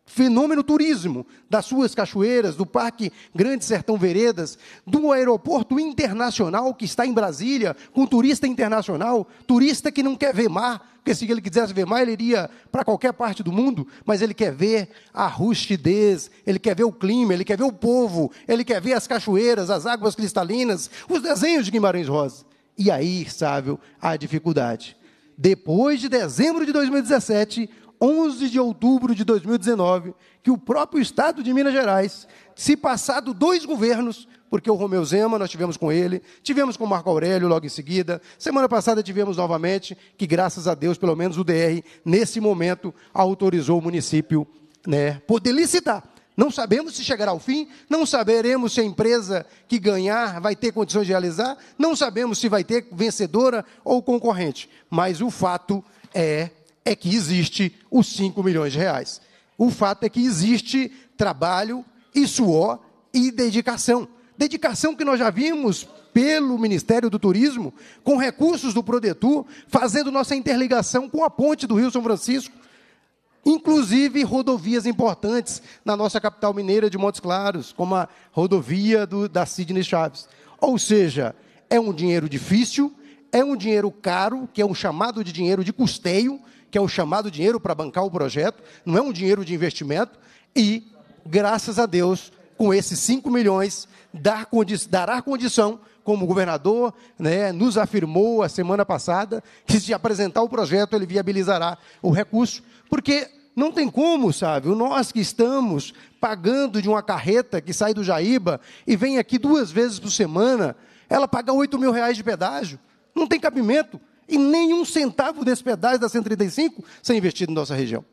fenômeno turismo, das suas cachoeiras, do Parque Grande Sertão Veredas, do aeroporto internacional que está em Brasília, com turista internacional, turista que não quer ver mar, porque se ele quisesse ver mar, ele iria para qualquer parte do mundo, mas ele quer ver a rustidez, ele quer ver o clima, ele quer ver o povo, ele quer ver as cachoeiras, as águas cristalinas, os desenhos de Guimarães Rosa. E aí, sábio, a dificuldade. Depois de dezembro de 2017, 11 de outubro de 2019 que o próprio Estado de Minas Gerais, se passado dois governos, porque o Romeu Zema nós tivemos com ele, tivemos com o Marco Aurélio logo em seguida, semana passada tivemos novamente, que graças a Deus, pelo menos o DR, nesse momento, autorizou o município né, poder licitar. Não sabemos se chegará ao fim, não saberemos se a empresa que ganhar vai ter condições de realizar, não sabemos se vai ter vencedora ou concorrente, mas o fato é é que existe os 5 milhões de reais. O fato é que existe trabalho e suor e dedicação. Dedicação que nós já vimos pelo Ministério do Turismo, com recursos do Prodetur, fazendo nossa interligação com a ponte do Rio São Francisco, inclusive rodovias importantes na nossa capital mineira de Montes Claros, como a rodovia do, da Sidney Chaves. Ou seja, é um dinheiro difícil, é um dinheiro caro, que é um chamado de dinheiro de custeio, que é o chamado dinheiro para bancar o projeto, não é um dinheiro de investimento, e, graças a Deus, com esses 5 milhões, dar condi dará condição, como o governador né, nos afirmou a semana passada, que se apresentar o projeto, ele viabilizará o recurso, porque não tem como, sabe? Nós que estamos pagando de uma carreta que sai do Jaíba e vem aqui duas vezes por semana, ela paga 8 mil reais de pedágio. Não tem cabimento. E nenhum centavo desse pedaço da 135 ser investido em nossa região.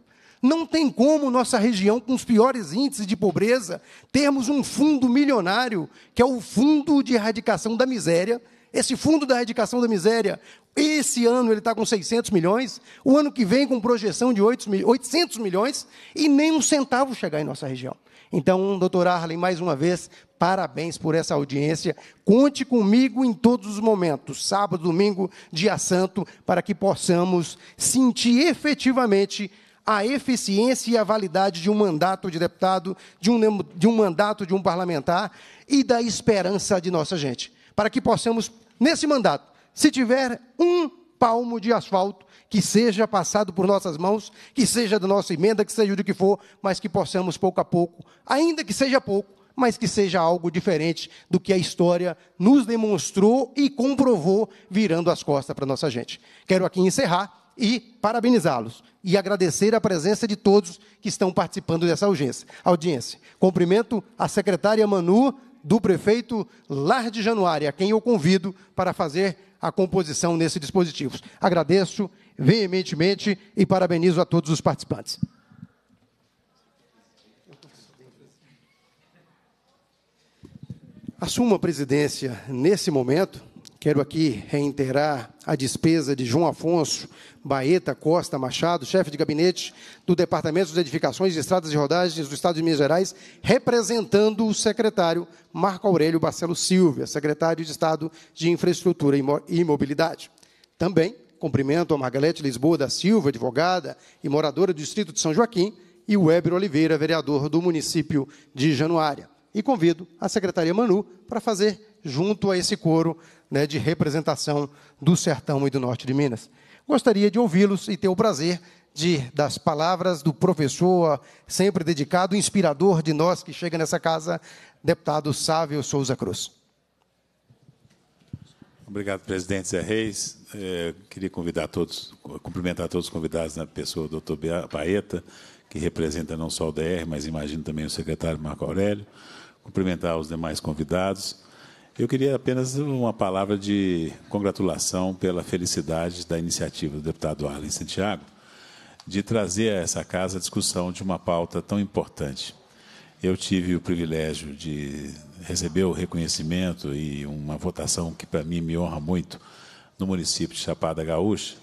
Não tem como nossa região, com os piores índices de pobreza, termos um fundo milionário, que é o Fundo de Erradicação da Miséria. Esse Fundo da Erradicação da Miséria, esse ano ele está com 600 milhões, o ano que vem com projeção de 800 milhões, e nem um centavo chegar em nossa região. Então, doutor Arlen, mais uma vez, parabéns por essa audiência. Conte comigo em todos os momentos, sábado, domingo, dia santo, para que possamos sentir efetivamente a eficiência e a validade de um mandato de deputado, de um, de um mandato de um parlamentar e da esperança de nossa gente. Para que possamos, nesse mandato, se tiver um palmo de asfalto, que seja passado por nossas mãos, que seja da nossa emenda, que seja do que for, mas que possamos pouco a pouco, ainda que seja pouco, mas que seja algo diferente do que a história nos demonstrou e comprovou virando as costas para nossa gente. Quero aqui encerrar e parabenizá-los e agradecer a presença de todos que estão participando dessa audiência. Audiência. Cumprimento a secretária Manu do prefeito Lar de Januária, a quem eu convido para fazer a composição nesse dispositivo. Agradeço veementemente e parabenizo a todos os participantes. Assumo a presidência nesse momento. Quero aqui reiterar a despesa de João Afonso Baeta Costa Machado, chefe de gabinete do Departamento de Edificações Estradas e Rodagens do Estado de Minas Gerais, representando o secretário Marco Aurélio Barcelo Silva, secretário de Estado de Infraestrutura e Mobilidade. Também Cumprimento a Margarete Lisboa da Silva, advogada e moradora do Distrito de São Joaquim, e o Weber Oliveira, vereador do município de Januária. E convido a secretaria Manu para fazer junto a esse coro né, de representação do sertão e do norte de Minas. Gostaria de ouvi-los e ter o prazer de, das palavras do professor, sempre dedicado, inspirador de nós que chega nessa casa, deputado Sávio Souza Cruz. Obrigado, presidente Zé Reis. É, queria convidar todos, cumprimentar todos os convidados na né, pessoa do doutor Baeta, que representa não só o DR, mas imagino também o secretário Marco Aurélio, cumprimentar os demais convidados. Eu queria apenas uma palavra de congratulação pela felicidade da iniciativa do deputado Arlen Santiago de trazer a essa casa a discussão de uma pauta tão importante. Eu tive o privilégio de recebeu reconhecimento e uma votação que para mim me honra muito no município de Chapada Gaúcha.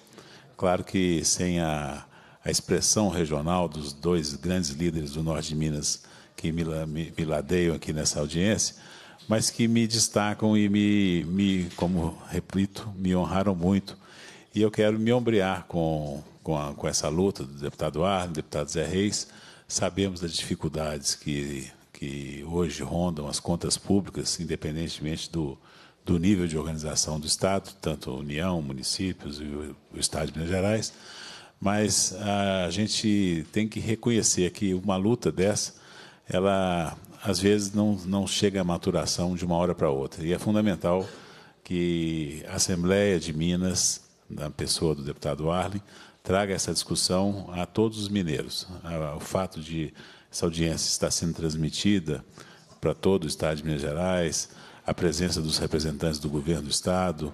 Claro que sem a, a expressão regional dos dois grandes líderes do norte de Minas que me, me, me ladeiam aqui nessa audiência, mas que me destacam e me, me, como repito, me honraram muito. E eu quero me ombrear com, com, a, com essa luta do deputado Arno, do deputado Zé Reis. Sabemos das dificuldades que que hoje rondam as contas públicas, independentemente do, do nível de organização do Estado, tanto a União, municípios e o Estado de Minas Gerais, mas a gente tem que reconhecer que uma luta dessa, ela às vezes não, não chega à maturação de uma hora para outra. E é fundamental que a Assembleia de Minas, na pessoa do deputado Arlen, traga essa discussão a todos os mineiros. O fato de essa audiência está sendo transmitida para todo o Estado de Minas Gerais, a presença dos representantes do governo do Estado,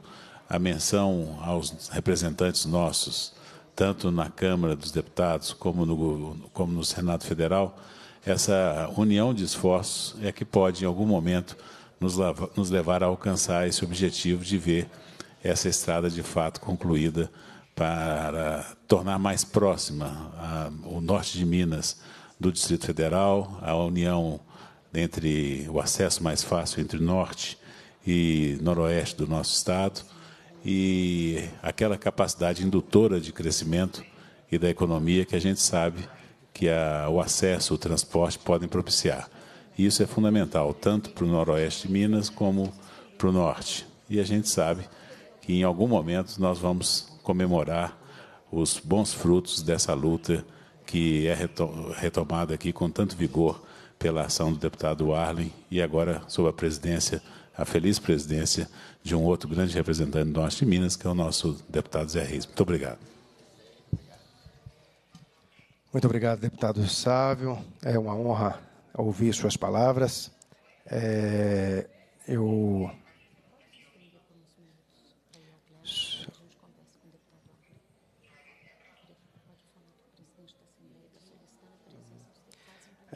a menção aos representantes nossos, tanto na Câmara dos Deputados como no, como no Senado Federal, essa união de esforços é que pode, em algum momento, nos, nos levar a alcançar esse objetivo de ver essa estrada de fato concluída para tornar mais próxima a, o norte de Minas do Distrito Federal, a união entre o acesso mais fácil entre norte e noroeste do nosso estado e aquela capacidade indutora de crescimento e da economia que a gente sabe que a, o acesso, o transporte podem propiciar. E isso é fundamental, tanto para o noroeste de Minas como para o norte. E a gente sabe que em algum momento nós vamos comemorar os bons frutos dessa luta que é retomada aqui com tanto vigor pela ação do deputado Arlen e agora sob a presidência, a feliz presidência de um outro grande representante do Norte de Minas, que é o nosso deputado Zé Reis. Muito obrigado. Muito obrigado, deputado Sávio. É uma honra ouvir suas palavras. É, eu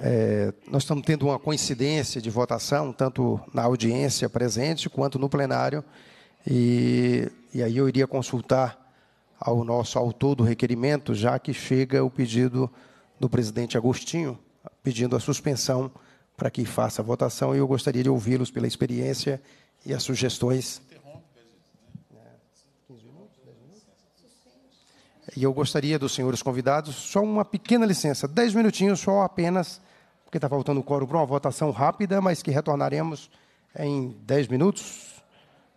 É, nós estamos tendo uma coincidência de votação, tanto na audiência presente quanto no plenário, e, e aí eu iria consultar ao nosso autor do requerimento, já que chega o pedido do presidente Agostinho, pedindo a suspensão para que faça a votação, e eu gostaria de ouvi-los pela experiência e as sugestões. E eu gostaria dos senhores convidados só uma pequena licença, dez minutinhos só apenas porque está faltando o coro para uma votação rápida, mas que retornaremos em 10 minutos,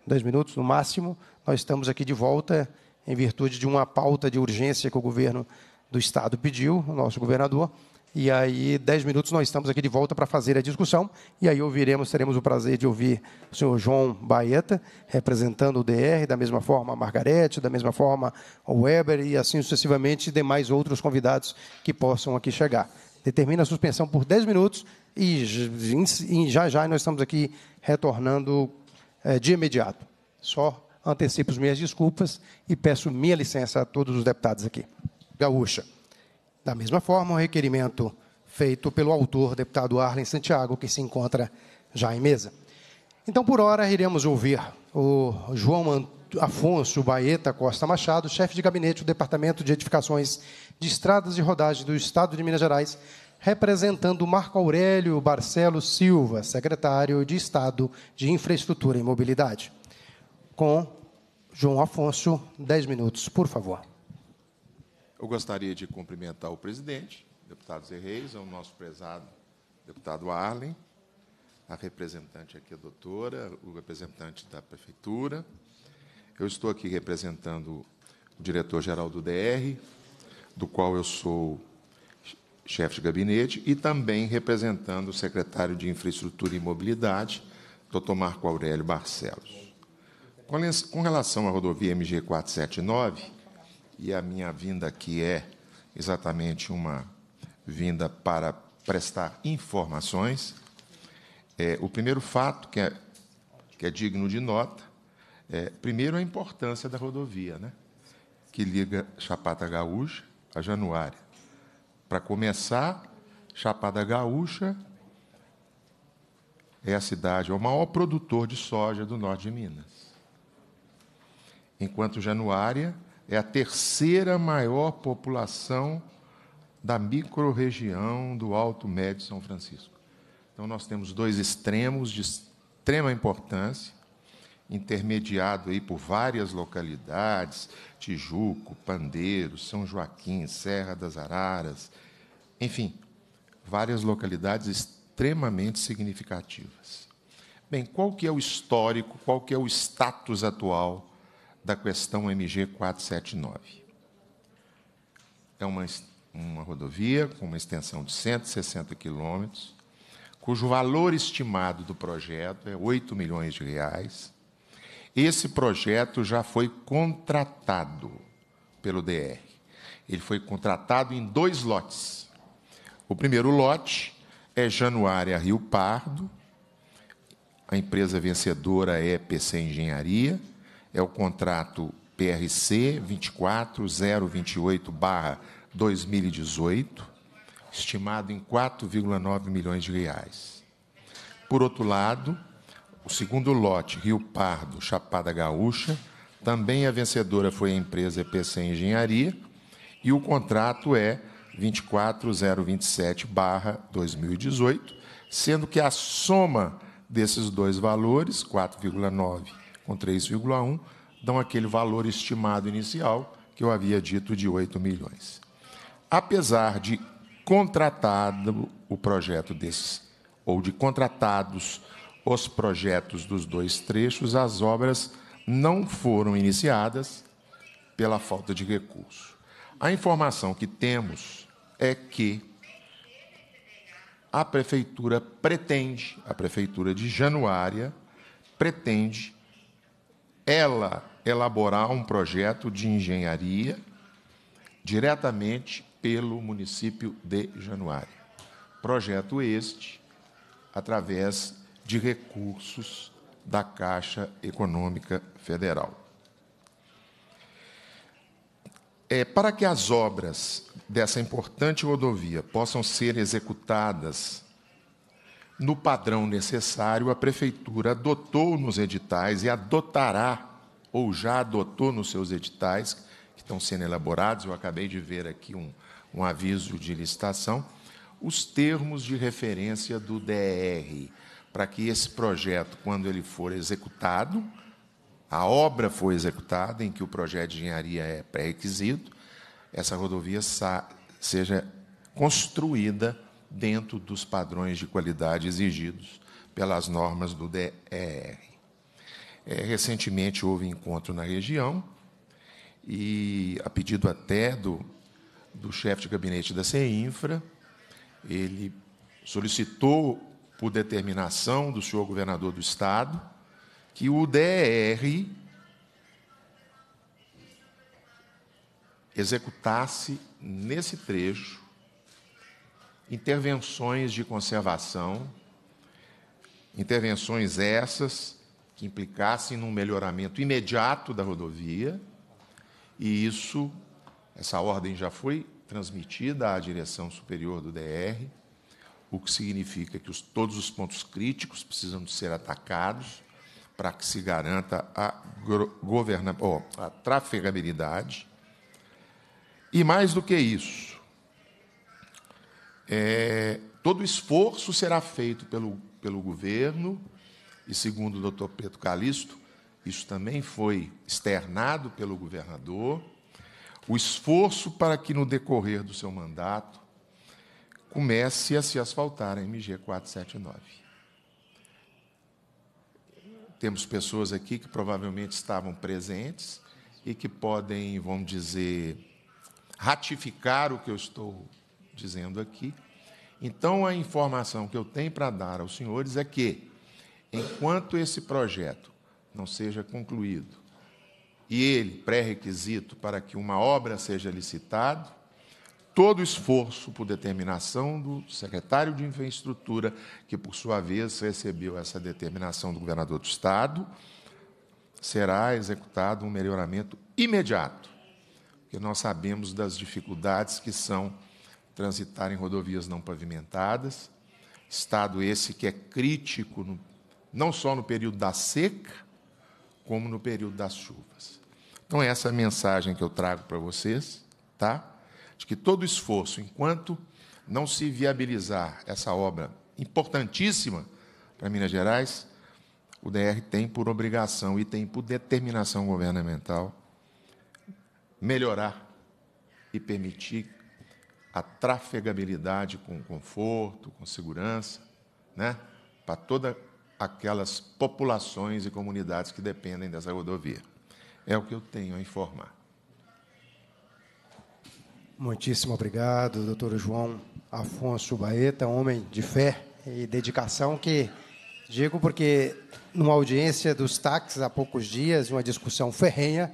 10 minutos no máximo. Nós estamos aqui de volta em virtude de uma pauta de urgência que o governo do Estado pediu, o nosso governador. E aí, 10 minutos, nós estamos aqui de volta para fazer a discussão. E aí ouviremos, teremos o prazer de ouvir o senhor João Baeta, representando o DR, da mesma forma a Margarete, da mesma forma o Weber e assim sucessivamente demais outros convidados que possam aqui chegar determina a suspensão por 10 minutos e já já nós estamos aqui retornando é, de imediato. Só antecipo as minhas desculpas e peço minha licença a todos os deputados aqui. Gaúcha. Da mesma forma, o requerimento feito pelo autor, deputado Arlen Santiago, que se encontra já em mesa. Então, por hora, iremos ouvir o João Afonso Baeta Costa Machado, chefe de gabinete do Departamento de Edificações de Estradas e Rodagens do Estado de Minas Gerais, representando Marco Aurélio Barcelos Silva, secretário de Estado de Infraestrutura e Mobilidade. Com João Afonso, 10 minutos, por favor. Eu gostaria de cumprimentar o presidente, deputado Zé Reis, o nosso prezado deputado Arlen, a representante aqui, a doutora, o representante da prefeitura, eu estou aqui representando o diretor-geral do DR, do qual eu sou chefe de gabinete, e também representando o secretário de Infraestrutura e Mobilidade, doutor Marco Aurélio Barcelos. Com relação à rodovia MG 479, e a minha vinda aqui é exatamente uma vinda para prestar informações, é, o primeiro fato que é, que é digno de nota é, primeiro, a importância da rodovia, né? que liga Chapada Gaúcha a Januária. Para começar, Chapada Gaúcha é a cidade, é o maior produtor de soja do norte de Minas. Enquanto Januária é a terceira maior população da microrregião do Alto Médio São Francisco. Então, nós temos dois extremos de extrema importância intermediado aí por várias localidades, Tijuco, Pandeiro, São Joaquim, Serra das Araras, enfim, várias localidades extremamente significativas. Bem, qual que é o histórico, qual que é o status atual da questão MG 479? É uma, uma rodovia com uma extensão de 160 quilômetros, cujo valor estimado do projeto é 8 milhões de reais, esse projeto já foi contratado pelo DR. Ele foi contratado em dois lotes. O primeiro lote é Januária Rio Pardo, a empresa vencedora é PC Engenharia, é o contrato PRC 24028-2018, estimado em 4,9 milhões de reais. Por outro lado, o segundo lote, Rio Pardo, Chapada Gaúcha, também a vencedora foi a empresa EPC Engenharia e o contrato é 24027/2018, sendo que a soma desses dois valores, 4,9 com 3,1, dão aquele valor estimado inicial que eu havia dito de 8 milhões. Apesar de contratado o projeto desses ou de contratados os projetos dos dois trechos, as obras não foram iniciadas pela falta de recurso. A informação que temos é que a prefeitura pretende, a prefeitura de Januária pretende ela elaborar um projeto de engenharia diretamente pelo município de Januária. Projeto este através de recursos da Caixa Econômica Federal. É, para que as obras dessa importante rodovia possam ser executadas no padrão necessário, a Prefeitura adotou nos editais e adotará, ou já adotou nos seus editais, que estão sendo elaborados, eu acabei de ver aqui um, um aviso de licitação, os termos de referência do DR, para que esse projeto, quando ele for executado, a obra for executada, em que o projeto de engenharia é pré-requisito, essa rodovia seja construída dentro dos padrões de qualidade exigidos pelas normas do DER. É, recentemente houve encontro na região e, a pedido até do, do chefe de gabinete da CEINFRA, ele solicitou por determinação do senhor governador do estado, que o DR executasse nesse trecho intervenções de conservação, intervenções essas que implicassem num melhoramento imediato da rodovia, e isso, essa ordem já foi transmitida à direção superior do DR, o que significa que os, todos os pontos críticos precisam ser atacados para que se garanta a, governa, oh, a trafegabilidade. E mais do que isso, é, todo esforço será feito pelo, pelo governo, e segundo o doutor Pedro Calixto, isso também foi externado pelo governador, o esforço para que, no decorrer do seu mandato, comece a se asfaltar a MG 479. Temos pessoas aqui que provavelmente estavam presentes e que podem, vamos dizer, ratificar o que eu estou dizendo aqui. Então, a informação que eu tenho para dar aos senhores é que, enquanto esse projeto não seja concluído e ele pré-requisito para que uma obra seja licitada, todo esforço por determinação do secretário de Infraestrutura, que, por sua vez, recebeu essa determinação do governador do Estado, será executado um melhoramento imediato, porque nós sabemos das dificuldades que são transitar em rodovias não pavimentadas, estado esse que é crítico no, não só no período da seca, como no período das chuvas. Então, essa é a mensagem que eu trago para vocês, tá? de que todo esforço, enquanto não se viabilizar essa obra importantíssima para Minas Gerais, o DR tem por obrigação e tem por determinação governamental melhorar e permitir a trafegabilidade com conforto, com segurança, né, para todas aquelas populações e comunidades que dependem dessa rodovia. É o que eu tenho a informar. Muitíssimo obrigado, doutor João Afonso Baeta, homem de fé e dedicação que digo porque numa audiência dos táxis há poucos dias, uma discussão ferrenha,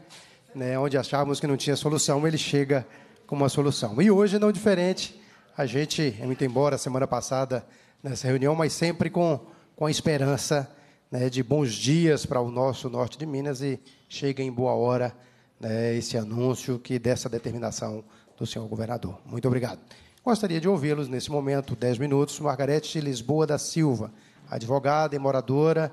né, onde achávamos que não tinha solução, ele chega com uma solução. E hoje não diferente, a gente muito embora semana passada nessa reunião, mas sempre com com a esperança né, de bons dias para o nosso norte de Minas e chega em boa hora né, esse anúncio que dessa determinação do senhor governador. Muito obrigado. Gostaria de ouvi-los nesse momento, 10 minutos, Margarete Lisboa da Silva, advogada e moradora,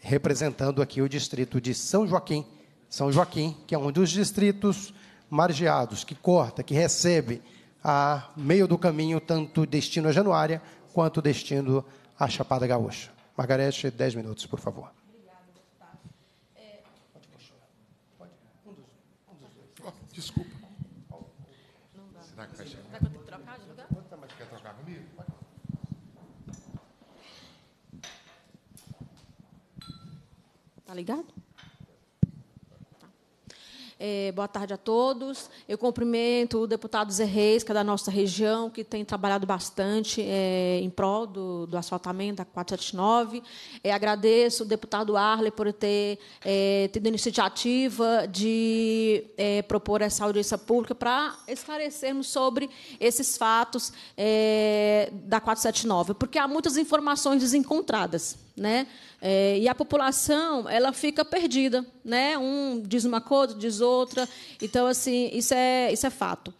representando aqui o distrito de São Joaquim. São Joaquim, que é um dos distritos margeados, que corta, que recebe a meio do caminho tanto destino a Januária quanto destino à Chapada Gaúcha. Margarete, 10 minutos, por favor. Desculpa. ligado? Tá. É, boa tarde a todos. Eu cumprimento o deputado Zé Reis, que é da nossa região, que tem trabalhado bastante é, em prol do, do asfaltamento da 479. É, agradeço o deputado Arley por ter é, tido a iniciativa de é, propor essa audiência pública para esclarecermos sobre esses fatos é, da 479, porque há muitas informações desencontradas. Né? É, e a população ela fica perdida, né? Um diz uma coisa, diz outra. Então assim, isso é isso é fato.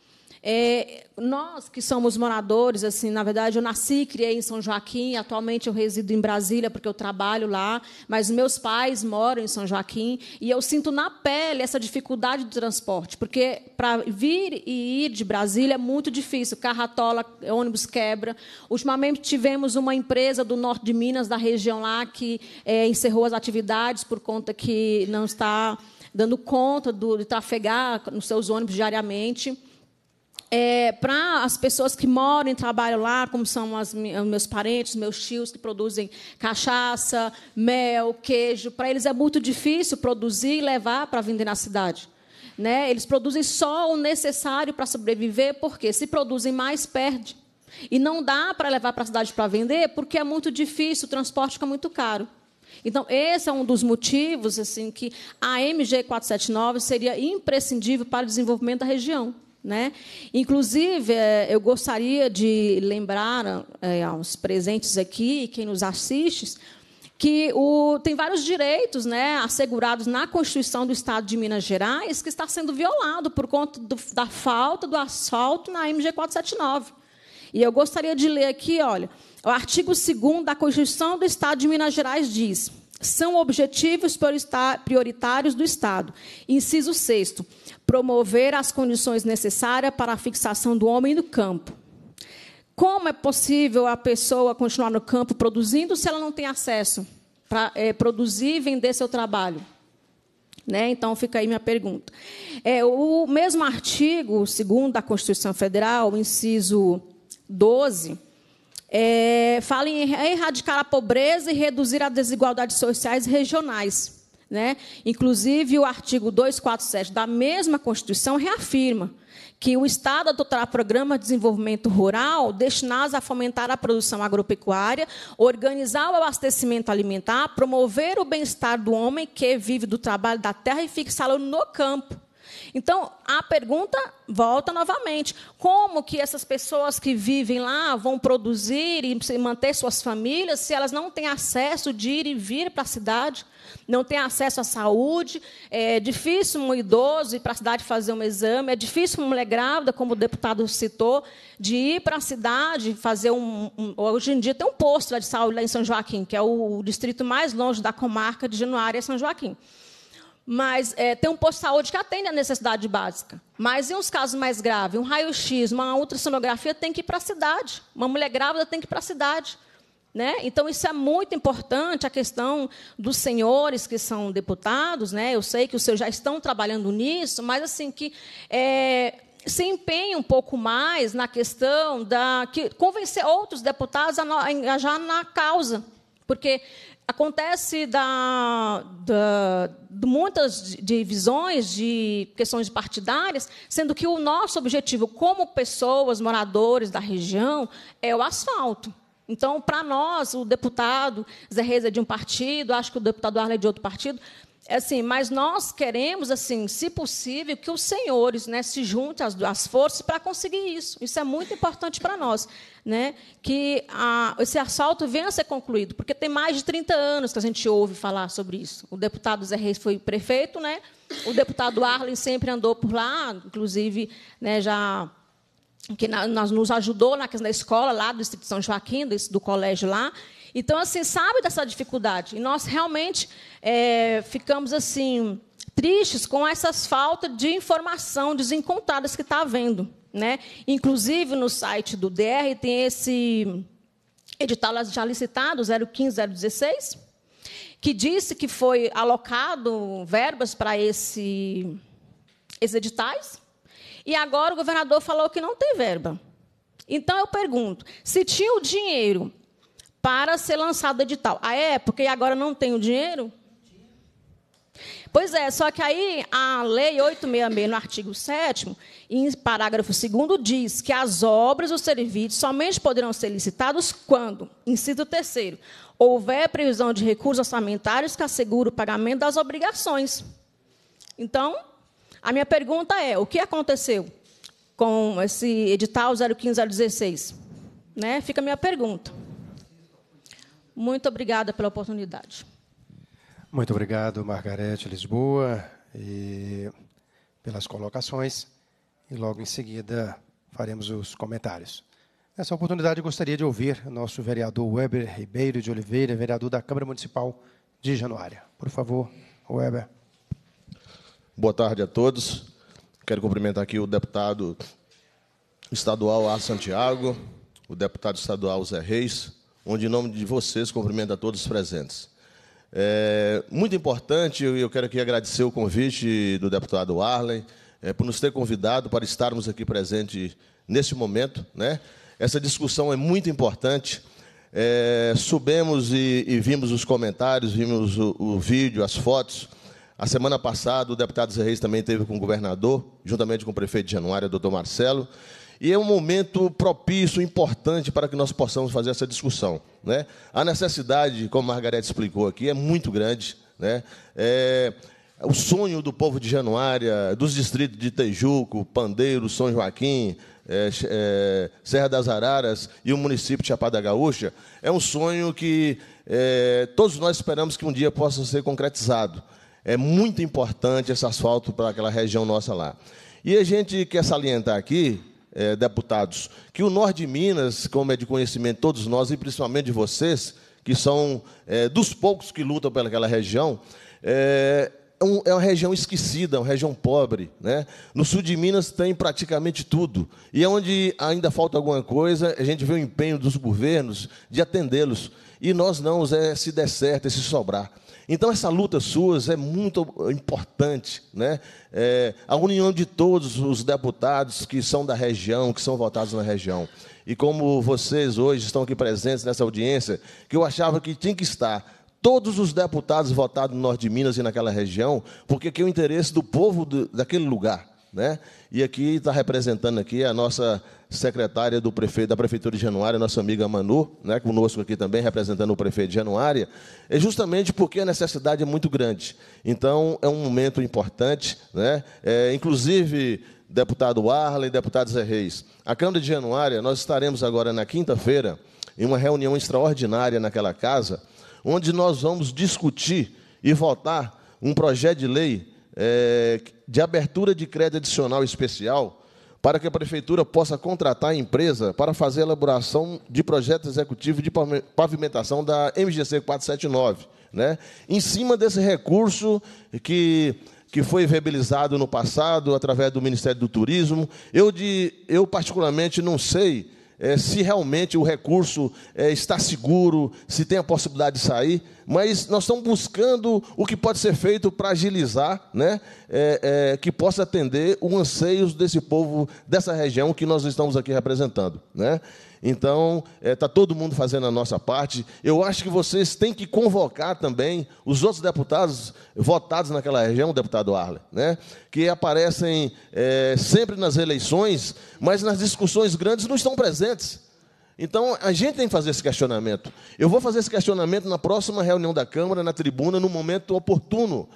É, nós que somos moradores, assim, na verdade, eu nasci e criei em São Joaquim, atualmente eu resido em Brasília porque eu trabalho lá, mas meus pais moram em São Joaquim e eu sinto na pele essa dificuldade do transporte, porque para vir e ir de Brasília é muito difícil, carratola, ônibus quebra. Ultimamente tivemos uma empresa do norte de Minas, da região lá, que é, encerrou as atividades por conta que não está dando conta do, de trafegar nos seus ônibus diariamente é, para as pessoas que moram e trabalham lá, como são as, meus parentes, meus tios que produzem cachaça, mel, queijo, para eles é muito difícil produzir e levar para vender na cidade. Né? Eles produzem só o necessário para sobreviver, porque se produzem mais, perde. E não dá para levar para a cidade para vender, porque é muito difícil, o transporte fica muito caro. Então, esse é um dos motivos assim que a MG 479 seria imprescindível para o desenvolvimento da região. Né? Inclusive, é, eu gostaria de lembrar aos é, presentes aqui quem nos assiste que o, tem vários direitos né, assegurados na Constituição do Estado de Minas Gerais que está sendo violado por conta do, da falta do assalto na MG 479. E eu gostaria de ler aqui, olha, o artigo 2 da Constituição do Estado de Minas Gerais diz: são objetivos prioritários do Estado. Inciso 6 promover as condições necessárias para a fixação do homem no campo. Como é possível a pessoa continuar no campo produzindo se ela não tem acesso para é, produzir e vender seu trabalho? Né? Então, fica aí minha pergunta. É, o mesmo artigo, segundo a Constituição Federal, inciso 12, é, fala em erradicar a pobreza e reduzir as desigualdades sociais regionais. Né? Inclusive, o artigo 247 da mesma Constituição reafirma que o Estado adotará programas de desenvolvimento rural destinados a fomentar a produção agropecuária, organizar o abastecimento alimentar, promover o bem-estar do homem que vive do trabalho da terra e fixá-lo no campo então, a pergunta volta novamente: como que essas pessoas que vivem lá vão produzir e manter suas famílias se elas não têm acesso de ir e vir para a cidade, não têm acesso à saúde? É difícil um idoso ir para a cidade fazer um exame, é difícil uma mulher grávida, como o deputado citou, de ir para a cidade fazer um, um, Hoje em dia tem um posto de saúde lá em São Joaquim, que é o distrito mais longe da comarca de Januária, São Joaquim mas é, tem um posto de saúde que atende a necessidade básica. Mas em uns casos mais graves, um raio-x, uma ultrassonografia tem que ir para a cidade. Uma mulher grávida tem que ir para a cidade. Né? Então, isso é muito importante, a questão dos senhores que são deputados. Né? Eu sei que os senhores já estão trabalhando nisso, mas assim que é, se empenhe um pouco mais na questão da que convencer outros deputados a, a engajar na causa. Porque acontece da, da, de muitas divisões de questões partidárias, sendo que o nosso objetivo, como pessoas, moradores da região, é o asfalto. Então, para nós, o deputado Zé Reis é de um partido, acho que o deputado Arley é de outro partido, assim, mas nós queremos, assim, se possível, que os senhores né, se juntem às, às forças para conseguir isso. Isso é muito importante para nós. Né, que a, esse assalto venha a ser concluído, porque tem mais de 30 anos que a gente ouve falar sobre isso. O deputado Zé Reis foi prefeito, né? o deputado Arlen sempre andou por lá, inclusive né, já que na, nos ajudou na, na escola lá do Distrito São Joaquim, do colégio lá, então, assim, sabe dessa dificuldade. E nós realmente é, ficamos assim tristes com essas faltas de informação desencontradas que está havendo. Né? Inclusive, no site do DR tem esse edital já licitado, 015-016, que disse que foi alocado verbas para esse, esses editais, e agora o governador falou que não tem verba. Então, eu pergunto, se tinha o dinheiro para ser lançado o edital. Ah, é? Porque agora não tem o dinheiro? Pois é, só que aí a Lei 866, no artigo 7, em parágrafo 2, diz que as obras ou serviços somente poderão ser licitados quando, inciso 3, houver previsão de recursos orçamentários que assegure o pagamento das obrigações. Então, a minha pergunta é: o que aconteceu com esse edital 015-016? Né? Fica a minha pergunta. Muito obrigada pela oportunidade. Muito obrigado, Margarete Lisboa, e pelas colocações. E logo em seguida faremos os comentários. Nessa oportunidade, gostaria de ouvir o nosso vereador Weber Ribeiro de Oliveira, vereador da Câmara Municipal de Januária. Por favor, Weber. Boa tarde a todos. Quero cumprimentar aqui o deputado estadual A. Santiago, o deputado estadual Zé Reis, onde, em nome de vocês, cumprimento a todos os presentes. É muito importante, e eu quero aqui agradecer o convite do deputado Arlen, é, por nos ter convidado para estarmos aqui presentes neste momento. Né? Essa discussão é muito importante. É, subemos e, e, vimos os comentários, vimos o, o, vídeo, as fotos. A semana passada, o deputado Zé Reis também teve com o governador, juntamente com o prefeito de Januário, doutor Marcelo. E é um momento propício, importante para que nós possamos fazer essa discussão. Né? A necessidade, como a Margarete explicou aqui, é muito grande. Né? É, o sonho do povo de Januária, dos distritos de Tejuco, Pandeiro, São Joaquim, é, é, Serra das Araras e o município de Chapada Gaúcha, é um sonho que é, todos nós esperamos que um dia possa ser concretizado. É muito importante esse asfalto para aquela região nossa lá. E a gente quer salientar aqui é, deputados, que o Norte de Minas, como é de conhecimento de todos nós, e principalmente de vocês, que são é, dos poucos que lutam pelaquela região, é, é, é uma região esquecida, uma região pobre. Né? No sul de Minas tem praticamente tudo. E é onde ainda falta alguma coisa, a gente vê o empenho dos governos de atendê-los. E nós não, Zé, se der certo, se sobrar. Então, essa luta sua é muito importante. Né? É, a união de todos os deputados que são da região, que são votados na região. E como vocês hoje estão aqui presentes nessa audiência, que eu achava que tinha que estar todos os deputados votados no norte de Minas e naquela região, porque aqui é o interesse do povo daquele lugar. Né? E aqui está representando aqui a nossa secretária do prefeito da prefeitura de Januária, nossa amiga Manu, né, conosco aqui também representando o prefeito de Januária, é justamente porque a necessidade é muito grande. Então é um momento importante, né? É, inclusive deputado Arlen, deputado Zé Reis, a Câmara de Januária, nós estaremos agora na quinta-feira em uma reunião extraordinária naquela casa, onde nós vamos discutir e votar um projeto de lei é, de abertura de crédito adicional especial para que a Prefeitura possa contratar a empresa para fazer a elaboração de projeto executivo de pavimentação da MGC 479. Né? Em cima desse recurso que, que foi viabilizado no passado através do Ministério do Turismo, eu, de, eu particularmente não sei é, se realmente o recurso é, está seguro, se tem a possibilidade de sair, mas nós estamos buscando o que pode ser feito para agilizar, né, é, é que possa atender os anseios desse povo, dessa região que nós estamos aqui representando. Né? Então, está eh, é, todo mundo fazendo a nossa parte. Eu acho que vocês têm que convocar também os outros deputados votados naquela região, deputado Arle, né? que aparecem é, sempre nas eleições, mas nas discussões grandes não estão presentes. Então, a gente tem que fazer esse questionamento. Eu vou fazer esse questionamento na próxima reunião da Câmara, na tribuna, no momento oportuno.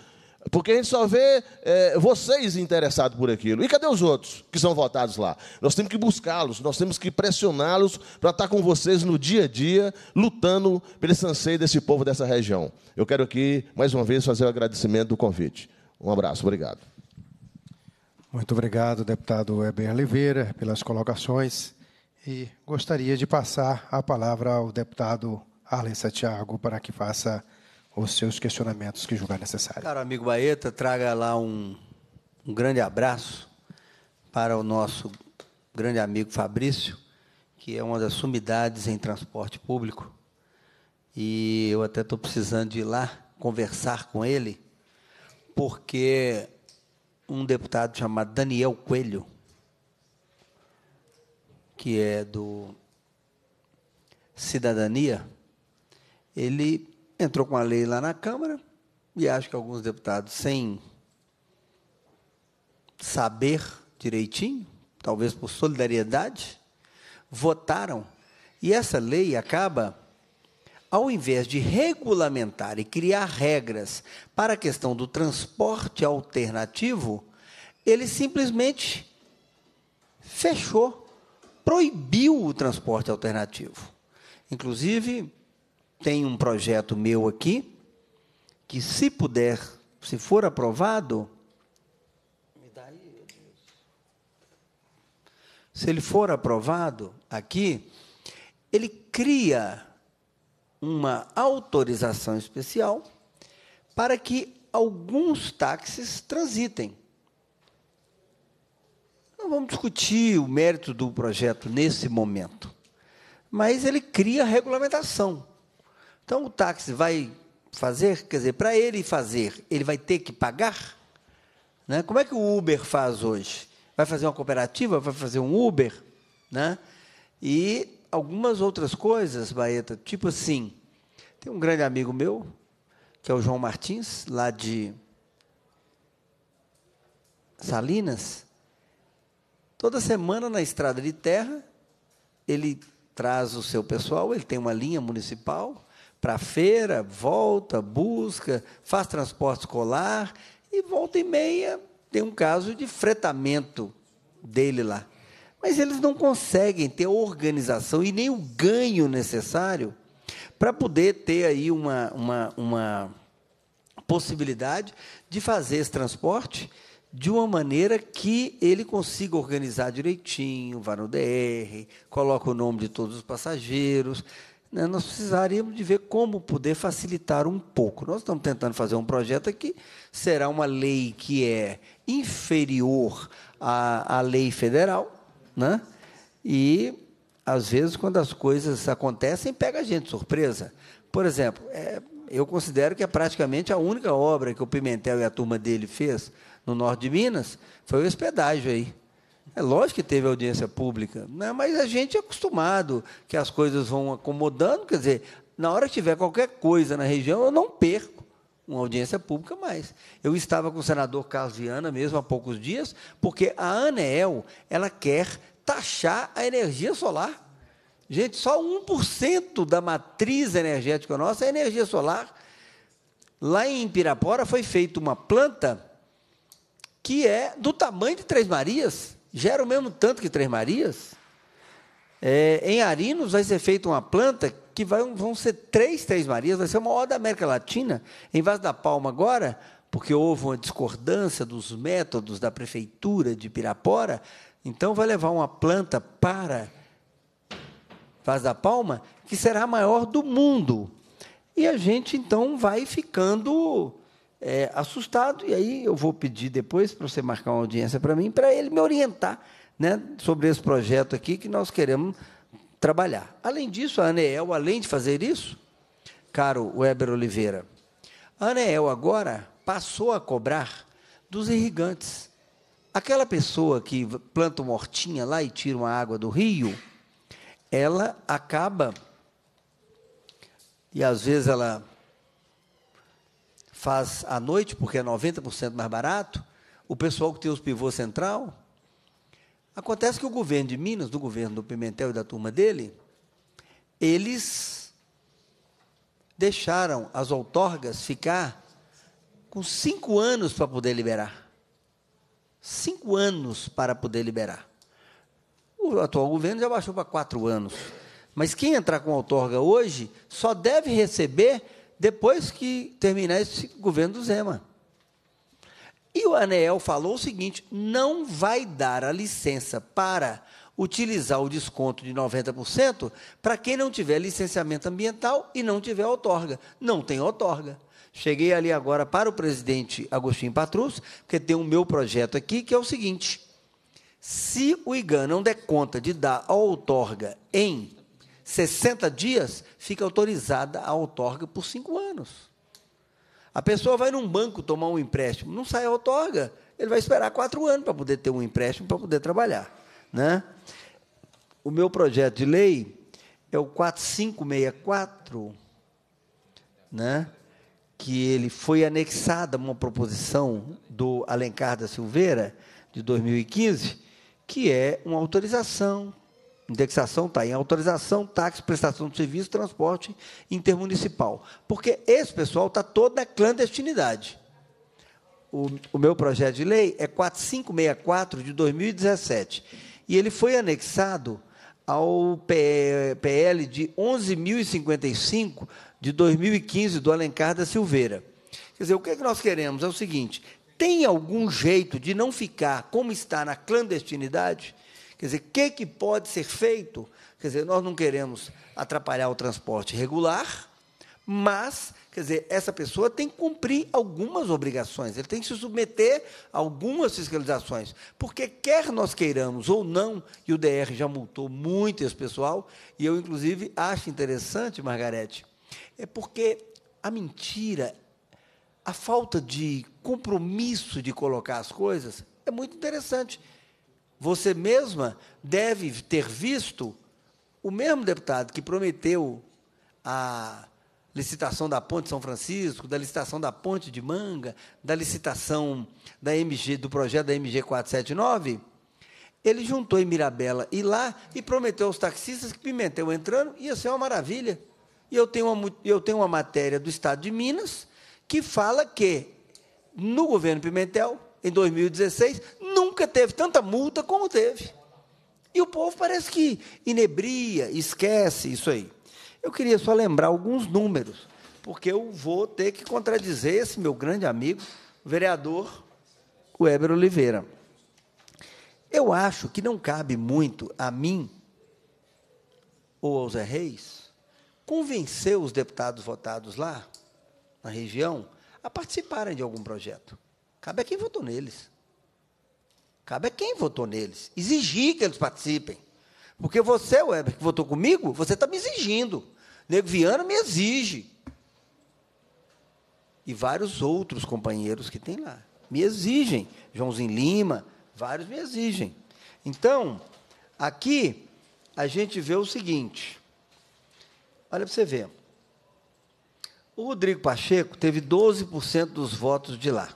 Porque a gente só vê é, vocês interessados por aquilo. E cadê os outros que são votados lá? Nós temos que buscá-los, nós temos que pressioná-los para estar tá com vocês no dia a dia, lutando pelo anseio desse povo dessa região. Eu quero aqui, mais uma vez, fazer o agradecimento do convite. Um abraço, obrigado. Muito obrigado, deputado Weber Oliveira, pelas colocações. E gostaria de passar a palavra ao deputado Arlen Santiago para que faça os seus questionamentos que julgar necessário. Caro amigo Baeta, traga lá um, um grande abraço para o nosso grande amigo Fabrício, que é uma das sumidades em transporte público. E eu até estou precisando ir lá conversar com ele, porque um deputado chamado Daniel Coelho, que é do Cidadania, ele entrou com a lei lá na Câmara e acho que alguns deputados, sem saber direitinho, talvez por solidariedade, votaram. E essa lei acaba, ao invés de regulamentar e criar regras para a questão do transporte alternativo, ele simplesmente fechou, proibiu o transporte alternativo. Inclusive, tem um projeto meu aqui que se puder, se for aprovado, se ele for aprovado aqui, ele cria uma autorização especial para que alguns táxis transitem. Não vamos discutir o mérito do projeto nesse momento, mas ele cria regulamentação. Então o táxi vai fazer, quer dizer, para ele fazer, ele vai ter que pagar? Né? Como é que o Uber faz hoje? Vai fazer uma cooperativa? Vai fazer um Uber? Né? E algumas outras coisas, Baeta, tipo assim, tem um grande amigo meu, que é o João Martins, lá de Salinas. Toda semana na estrada de terra, ele traz o seu pessoal, ele tem uma linha municipal, para a feira, volta, busca, faz transporte escolar e volta e meia tem um caso de fretamento dele lá. Mas eles não conseguem ter a organização e nem o ganho necessário para poder ter aí uma, uma, uma possibilidade de fazer esse transporte de uma maneira que ele consiga organizar direitinho, vá no DR, coloca o nome de todos os passageiros, né, nós precisaríamos de ver como poder facilitar um pouco. Nós estamos tentando fazer um projeto que será uma lei que é inferior à, à lei federal, né? e às vezes quando as coisas acontecem pega a gente de surpresa. Por exemplo, é, eu considero que é praticamente a única obra que o Pimentel e a turma dele fez no norte de Minas foi o hospedágio aí. É lógico que teve audiência pública, né? mas a gente é acostumado que as coisas vão acomodando. Quer dizer, na hora que tiver qualquer coisa na região, eu não perco uma audiência pública mais. Eu estava com o senador Carlos Viana mesmo há poucos dias, porque a ANEEL ela quer taxar a energia solar. Gente, só 1% da matriz energética nossa é energia solar. Lá em Pirapora foi feita uma planta que é do tamanho de Três Marias gera o mesmo tanto que Três Marias. É, em Arinos vai ser feita uma planta que vai, vão ser três Três Marias, vai ser uma maior da América Latina. Em Vaz da Palma agora, porque houve uma discordância dos métodos da prefeitura de Pirapora, então vai levar uma planta para Vaz da Palma que será a maior do mundo. E a gente então vai ficando é, assustado, e aí eu vou pedir depois para você marcar uma audiência para mim, para ele me orientar né, sobre esse projeto aqui que nós queremos trabalhar. Além disso, a Aneel, além de fazer isso, caro Weber Oliveira, a Aneel agora passou a cobrar dos irrigantes. Aquela pessoa que planta uma hortinha lá e tira uma água do rio, ela acaba, e às vezes ela faz à noite, porque é 90% mais barato, o pessoal que tem os pivôs central. Acontece que o governo de Minas, do governo do Pimentel e da turma dele, eles deixaram as outorgas ficar com cinco anos para poder liberar. Cinco anos para poder liberar. O atual governo já baixou para quatro anos. Mas quem entrar com outorga hoje só deve receber depois que terminar esse governo do Zema. E o ANEEL falou o seguinte: não vai dar a licença para utilizar o desconto de 90% para quem não tiver licenciamento ambiental e não tiver outorga. Não tem outorga. Cheguei ali agora para o presidente Agostinho Patrus, porque tem o meu projeto aqui, que é o seguinte: se o IGAN não der conta de dar a outorga em 60 dias, fica autorizada a outorga por 5 anos. A pessoa vai num banco tomar um empréstimo, não sai a outorga, ele vai esperar 4 anos para poder ter um empréstimo, para poder trabalhar. Né? O meu projeto de lei é o 4564, né? que ele foi anexado a uma proposição do Alencar da Silveira, de 2015, que é uma autorização Indexação está em autorização, táxi, prestação de serviço, transporte intermunicipal. Porque esse pessoal está todo na clandestinidade. O, o, meu projeto de lei é 4564 de 2017. E ele foi anexado ao PL de 11.055 de 2015 do Alencar da Silveira. Quer dizer, o que, é que nós queremos é o seguinte: tem algum jeito de não ficar como está na clandestinidade? Quer dizer, o que, que pode ser feito? Quer dizer, nós não queremos atrapalhar o transporte regular, mas, quer dizer, essa pessoa tem que cumprir algumas obrigações, ele tem que se submeter a algumas fiscalizações, porque quer nós queiramos ou não, e o DR já multou muito esse pessoal, e eu, inclusive, acho interessante, Margarete, é porque a mentira, a falta de compromisso de colocar as coisas, é muito interessante você mesma deve ter visto o mesmo deputado que prometeu a licitação da Ponte São Francisco, da licitação da Ponte de Manga, da licitação da MG do projeto da MG 479, ele juntou em Mirabela e lá e prometeu aos taxistas que Pimentel entrando ia ser uma maravilha. E eu tenho uma, eu tenho uma matéria do Estado de Minas que fala que no governo Pimentel, em 2016, nunca teve tanta multa como teve. E o povo parece que inebria, esquece isso aí. Eu queria só lembrar alguns números, porque eu vou ter que contradizer esse meu grande amigo, vereador Weber Oliveira. Eu acho que não cabe muito a mim ou aos Zé Reis convencer os deputados votados lá, na região, a participarem de algum projeto. Cabe a quem votou neles. Cabe a é quem votou neles. Exigir que eles participem. Porque você, Weber, que votou comigo, você está me exigindo. Nego Viana me exige. E vários outros companheiros que tem lá. Me exigem. Joãozinho Lima, vários me exigem. Então, aqui a gente vê o seguinte. Olha para você ver. O Rodrigo Pacheco teve 12% dos votos de lá.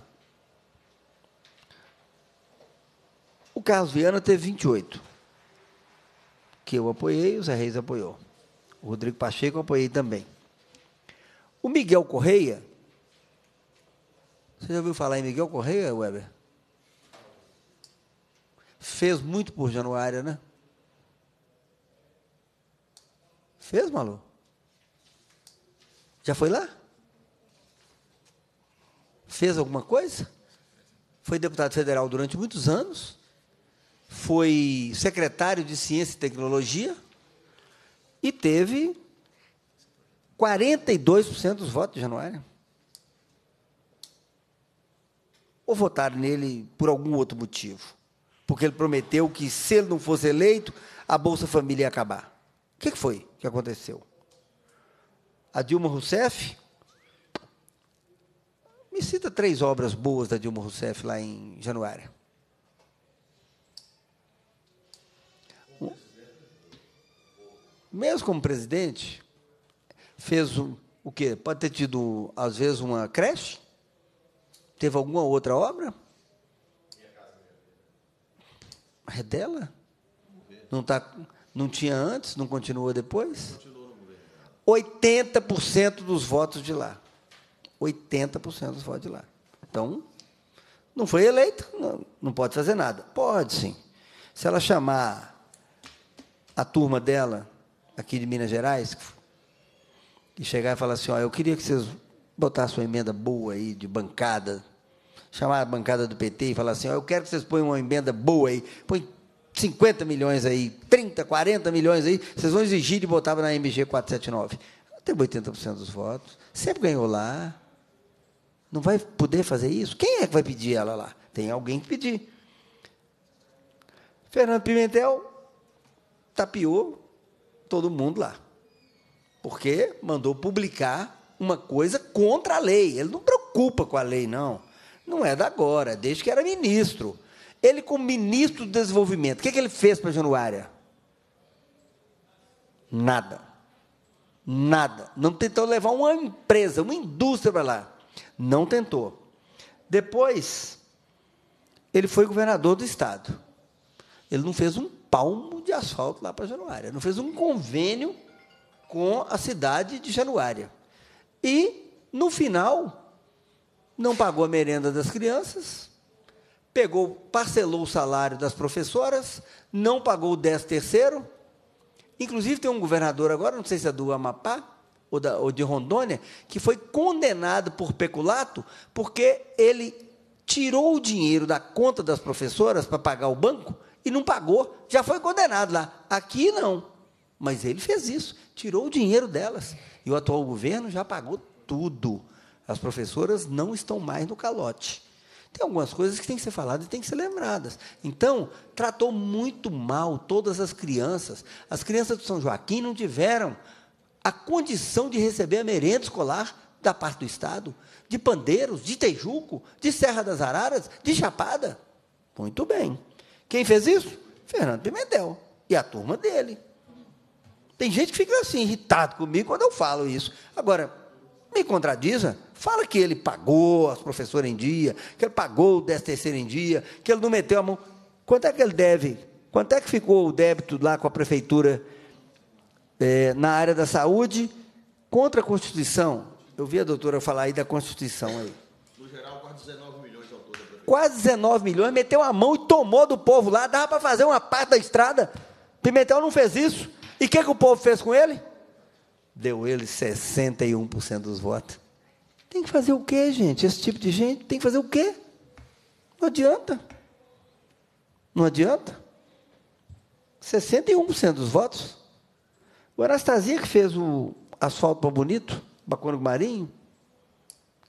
O Carlos Viana teve 28, que eu apoiei, o Zé Reis apoiou. O Rodrigo Pacheco eu apoiei também. O Miguel Correia, você já ouviu falar em Miguel Correia, Weber? Fez muito por Januária, né? Fez, Malu? Já foi lá? Fez alguma coisa? Foi deputado federal durante muitos anos foi secretário de Ciência e Tecnologia e teve 42% dos votos de Januário. Ou votaram nele por algum outro motivo. Porque ele prometeu que, se ele não fosse eleito, a Bolsa Família ia acabar. O que foi que aconteceu? A Dilma Rousseff. Me cita três obras boas da Dilma Rousseff lá em Januário. mesmo como presidente, fez um, o quê? Pode ter tido, às vezes, uma creche? Teve alguma outra obra? É dela? Não, tá, não tinha antes, não continuou depois? 80% dos votos de lá. 80% dos votos de lá. Então, não foi eleita, não, não pode fazer nada. Pode sim. Se ela chamar a turma dela aqui de Minas Gerais, que chegar e falar assim, ó, eu queria que vocês botassem uma emenda boa aí de bancada, chamar a bancada do PT e falar assim, ó, eu quero que vocês ponham uma emenda boa aí, põe 50 milhões aí, 30, 40 milhões aí, vocês vão exigir de botar na MG 479. Teve 80% dos votos, sempre ganhou lá. Não vai poder fazer isso? Quem é que vai pedir ela lá? Tem alguém que pedir. Fernando Pimentel tapiou todo mundo lá. Porque mandou publicar uma coisa contra a lei. Ele não preocupa com a lei, não. Não é da agora, é desde que era ministro. Ele, como ministro do desenvolvimento, o que, é que ele fez para Januária? Nada. Nada. Não tentou levar uma empresa, uma indústria para lá. Não tentou. Depois, ele foi governador do estado. Ele não fez um palmo de asfalto lá para Januária. Não fez um convênio com a cidade de Januária. E, no final, não pagou a merenda das crianças, pegou, parcelou o salário das professoras, não pagou o 10 terceiro. Inclusive, tem um governador agora, não sei se é do Amapá, ou, da, ou, de Rondônia, que foi condenado por peculato porque ele tirou o dinheiro da conta das professoras para pagar o banco e não pagou, já foi condenado lá. Aqui não. Mas ele fez isso, tirou o dinheiro delas. E o atual governo já pagou tudo. As professoras não estão mais no calote. Tem algumas coisas que têm que ser faladas e têm que ser lembradas. Então, tratou muito mal todas as crianças. As crianças do São Joaquim não tiveram a condição de receber a merenda escolar da parte do Estado, de Pandeiros, de Tejuco, de Serra das Araras, de Chapada. Muito bem. Quem fez isso? Fernando Pimentel e a turma dele. Tem gente que fica assim, irritado comigo quando eu falo isso. Agora, me contradiza, fala que ele pagou as professoras em dia, que ele pagou o 10 terceiro em dia, que ele não meteu a mão. Quanto é que ele deve? Quanto é que ficou o débito lá com a prefeitura é, na área da saúde contra a Constituição? Eu vi a doutora falar aí da Constituição aí. No geral, quase 19 milhões quase 19 milhões, meteu a mão e tomou do povo lá, dava para fazer uma parte da estrada. Pimentel não fez isso. E o que, que o povo fez com ele? Deu ele 61% dos votos. Tem que fazer o quê, gente? Esse tipo de gente tem que fazer o quê? Não adianta. Não adianta. 61% dos votos. O Anastasia que fez o asfalto para Bonito, Bacônico Marinho,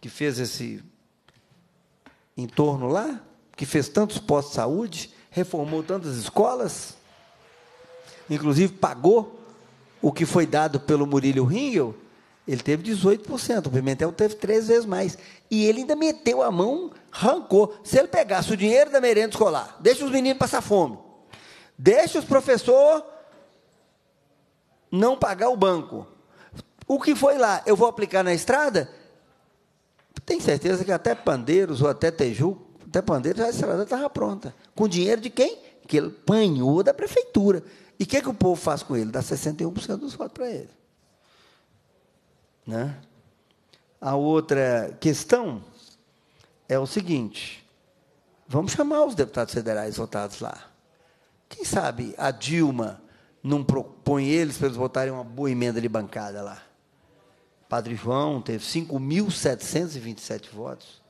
que fez esse em torno lá, que fez tantos postos de saúde, reformou tantas escolas, inclusive pagou o que foi dado pelo Murilo Ringel, ele teve 18%, o Pimentel teve três vezes mais. E ele ainda meteu a mão, arrancou. Se ele pegasse o dinheiro da merenda escolar, deixa os meninos passar fome, deixa os professores não pagar o banco. O que foi lá, eu vou aplicar na estrada? Tem certeza que até Pandeiros ou até teju, até Pandeiros, a estrada estava pronta. Com dinheiro de quem? Que ele panhou da prefeitura. E o que, que o povo faz com ele? Dá 61% dos votos para ele. Né? A outra questão é o seguinte: vamos chamar os deputados federais votados lá. Quem sabe a Dilma não propõe eles para eles votarem uma boa emenda de bancada lá? Padre João teve 5.727 votos.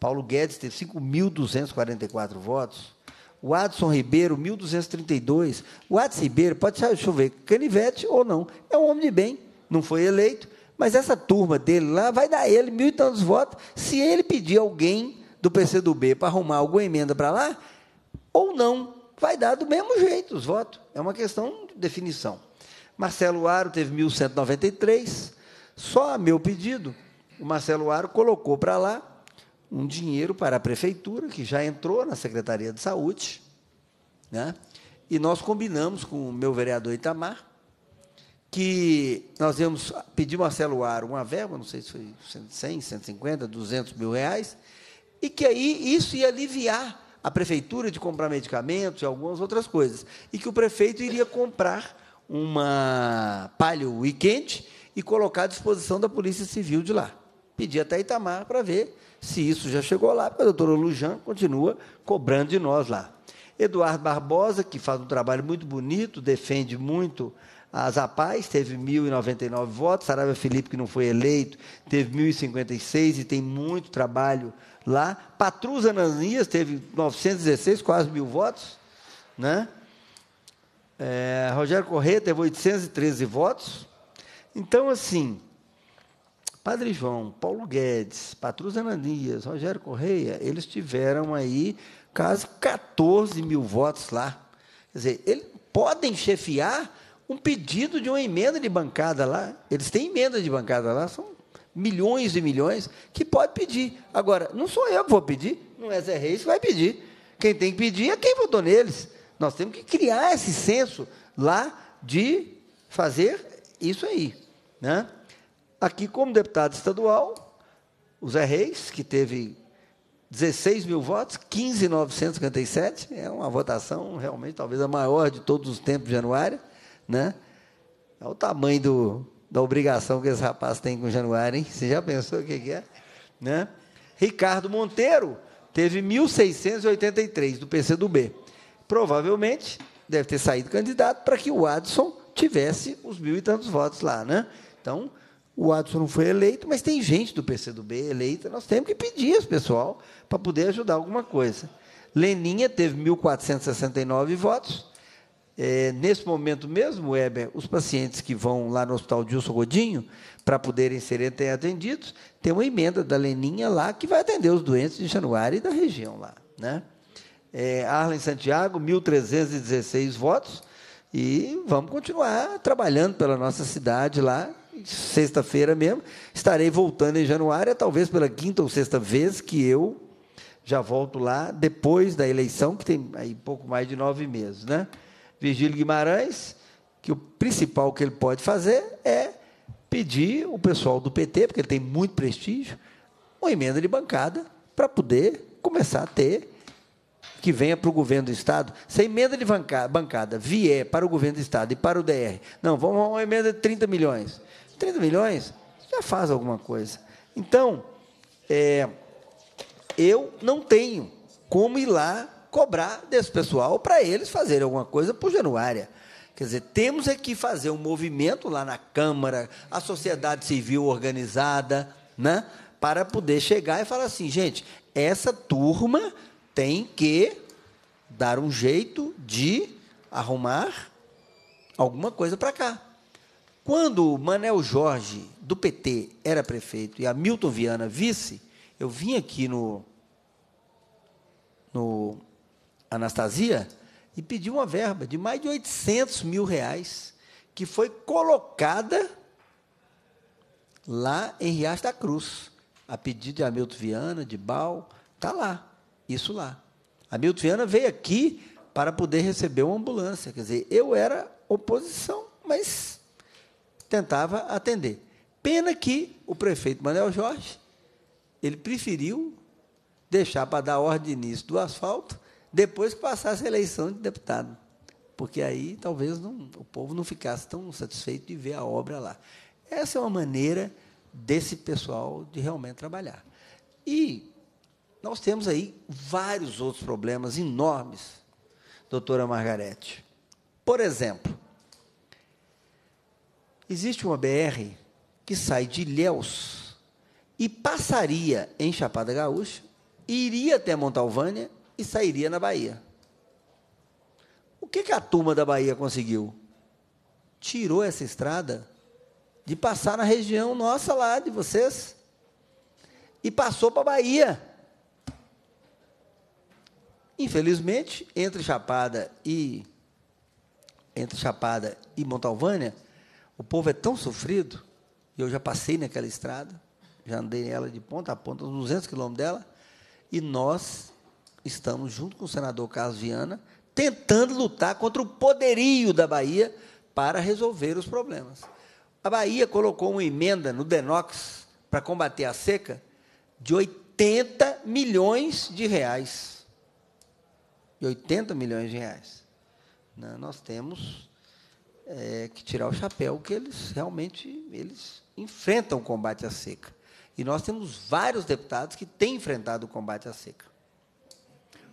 Paulo Guedes teve 5.244 votos. O Adson Ribeiro, 1.232. O Adson Ribeiro, pode chover canivete ou não, é um homem de bem, não foi eleito, mas essa turma dele lá vai dar ele mil e tantos votos. Se ele pedir alguém do PCdoB para arrumar alguma emenda para lá, ou não, vai dar do mesmo jeito os votos. É uma questão de definição. Marcelo Aro teve 1.193. Só a meu pedido, o Marcelo Aro colocou para lá um dinheiro para a prefeitura, que já entrou na Secretaria de Saúde, né? e nós combinamos com o meu vereador Itamar que nós íamos pedir ao Marcelo Aro uma verba, não sei se foi 100, 150, 200 mil reais, e que aí isso ia aliviar a prefeitura de comprar medicamentos e algumas outras coisas, e que o prefeito iria comprar uma palha quente e colocar à disposição da Polícia Civil de lá. Pedi até Itamar para ver se isso já chegou lá, porque a doutora Lujan continua cobrando de nós lá. Eduardo Barbosa, que faz um trabalho muito bonito, defende muito as APAES, teve 1.099 votos, Sarava Felipe, que não foi eleito, teve 1.056 e tem muito trabalho lá. Patrus Ananias teve 916, quase mil votos. Né? É, Rogério Corrêa teve 813 votos. Então, assim, Padre João, Paulo Guedes, Patrus Ananias, Rogério Correia, eles tiveram aí quase 14 mil votos lá. Quer dizer, eles podem chefiar um pedido de uma emenda de bancada lá. Eles têm emenda de bancada lá, são milhões e milhões, que pode pedir. Agora, não sou eu que vou pedir, não é Zé Reis que vai pedir. Quem tem que pedir é quem votou neles. Nós temos que criar esse senso lá de fazer isso aí. Né? Aqui, como deputado estadual, o Zé Reis, que teve 16 mil votos, 15.957, é uma votação realmente talvez a maior de todos os tempos de Januário, né? Olha é o tamanho do, da obrigação que esse rapaz tem com Januário, hein? Você já pensou o que, que é? Né? Ricardo Monteiro teve 1.683 do PCdoB. Provavelmente deve ter saído candidato para que o Adson tivesse os mil e tantos votos lá. Né? Então, o Adson não foi eleito, mas tem gente do PCdoB eleita, nós temos que pedir esse pessoal para poder ajudar alguma coisa. Leninha teve 1.469 votos. É, nesse momento mesmo, Weber, os pacientes que vão lá no Hospital Dilson Godinho para poderem ser atendidos, tem uma emenda da Leninha lá que vai atender os doentes de Januário e da região lá. Né? É, Arlen Santiago, 1.316 votos. E vamos continuar trabalhando pela nossa cidade lá. Sexta-feira mesmo, estarei voltando em januário, talvez pela quinta ou sexta vez que eu já volto lá depois da eleição, que tem aí pouco mais de nove meses, né? Virgílio Guimarães, que o principal que ele pode fazer é pedir o pessoal do PT, porque ele tem muito prestígio, uma emenda de bancada para poder começar a ter que venha para o governo do Estado, se a emenda de bancada vier para o governo do Estado e para o DR, não, vamos a uma emenda de 30 milhões. 30 milhões já faz alguma coisa. Então, é, eu não tenho como ir lá cobrar desse pessoal para eles fazerem alguma coisa por Januária. Quer dizer, temos é que fazer um movimento lá na Câmara, a sociedade civil organizada, né? para poder chegar e falar assim, gente, essa turma tem que dar um jeito de arrumar alguma coisa para cá. Quando Manel Jorge, do PT, era prefeito e a Milton Viana vice, eu vim aqui no, no Anastasia e pedi uma verba de mais de 800 mil reais que foi colocada lá em Riacho da Cruz, a pedido de Hamilton Viana, de Bal, está lá isso lá. Milton Viana veio aqui para poder receber uma ambulância. Quer dizer, eu era oposição, mas tentava atender. Pena que o prefeito Manuel Jorge, ele preferiu deixar para dar ordem início do asfalto depois que passasse a eleição de deputado. Porque aí talvez não, o povo não ficasse tão satisfeito de ver a obra lá. Essa é uma maneira desse pessoal de realmente trabalhar. E nós temos aí vários outros problemas enormes, doutora Margarete. Por exemplo, existe uma BR que sai de Ilhéus e passaria em Chapada Gaúcha, iria até Montalvânia e sairia na Bahia. O que, que a turma da Bahia conseguiu? Tirou essa estrada de passar na região nossa lá de vocês e passou para a Bahia. Infelizmente, entre Chapada e entre Chapada e Montalvânia, o povo é tão sofrido, e eu já passei naquela estrada, já andei nela de ponta a ponta, uns 200 quilômetros dela, e nós estamos, junto com o senador Carlos Viana, tentando lutar contra o poderio da Bahia para resolver os problemas. A Bahia colocou uma emenda no Denox para combater a seca de 80 milhões de reais de 80 milhões de reais. Né? nós temos é, que tirar o chapéu que eles realmente eles enfrentam o combate à seca. E nós temos vários deputados que têm enfrentado o combate à seca.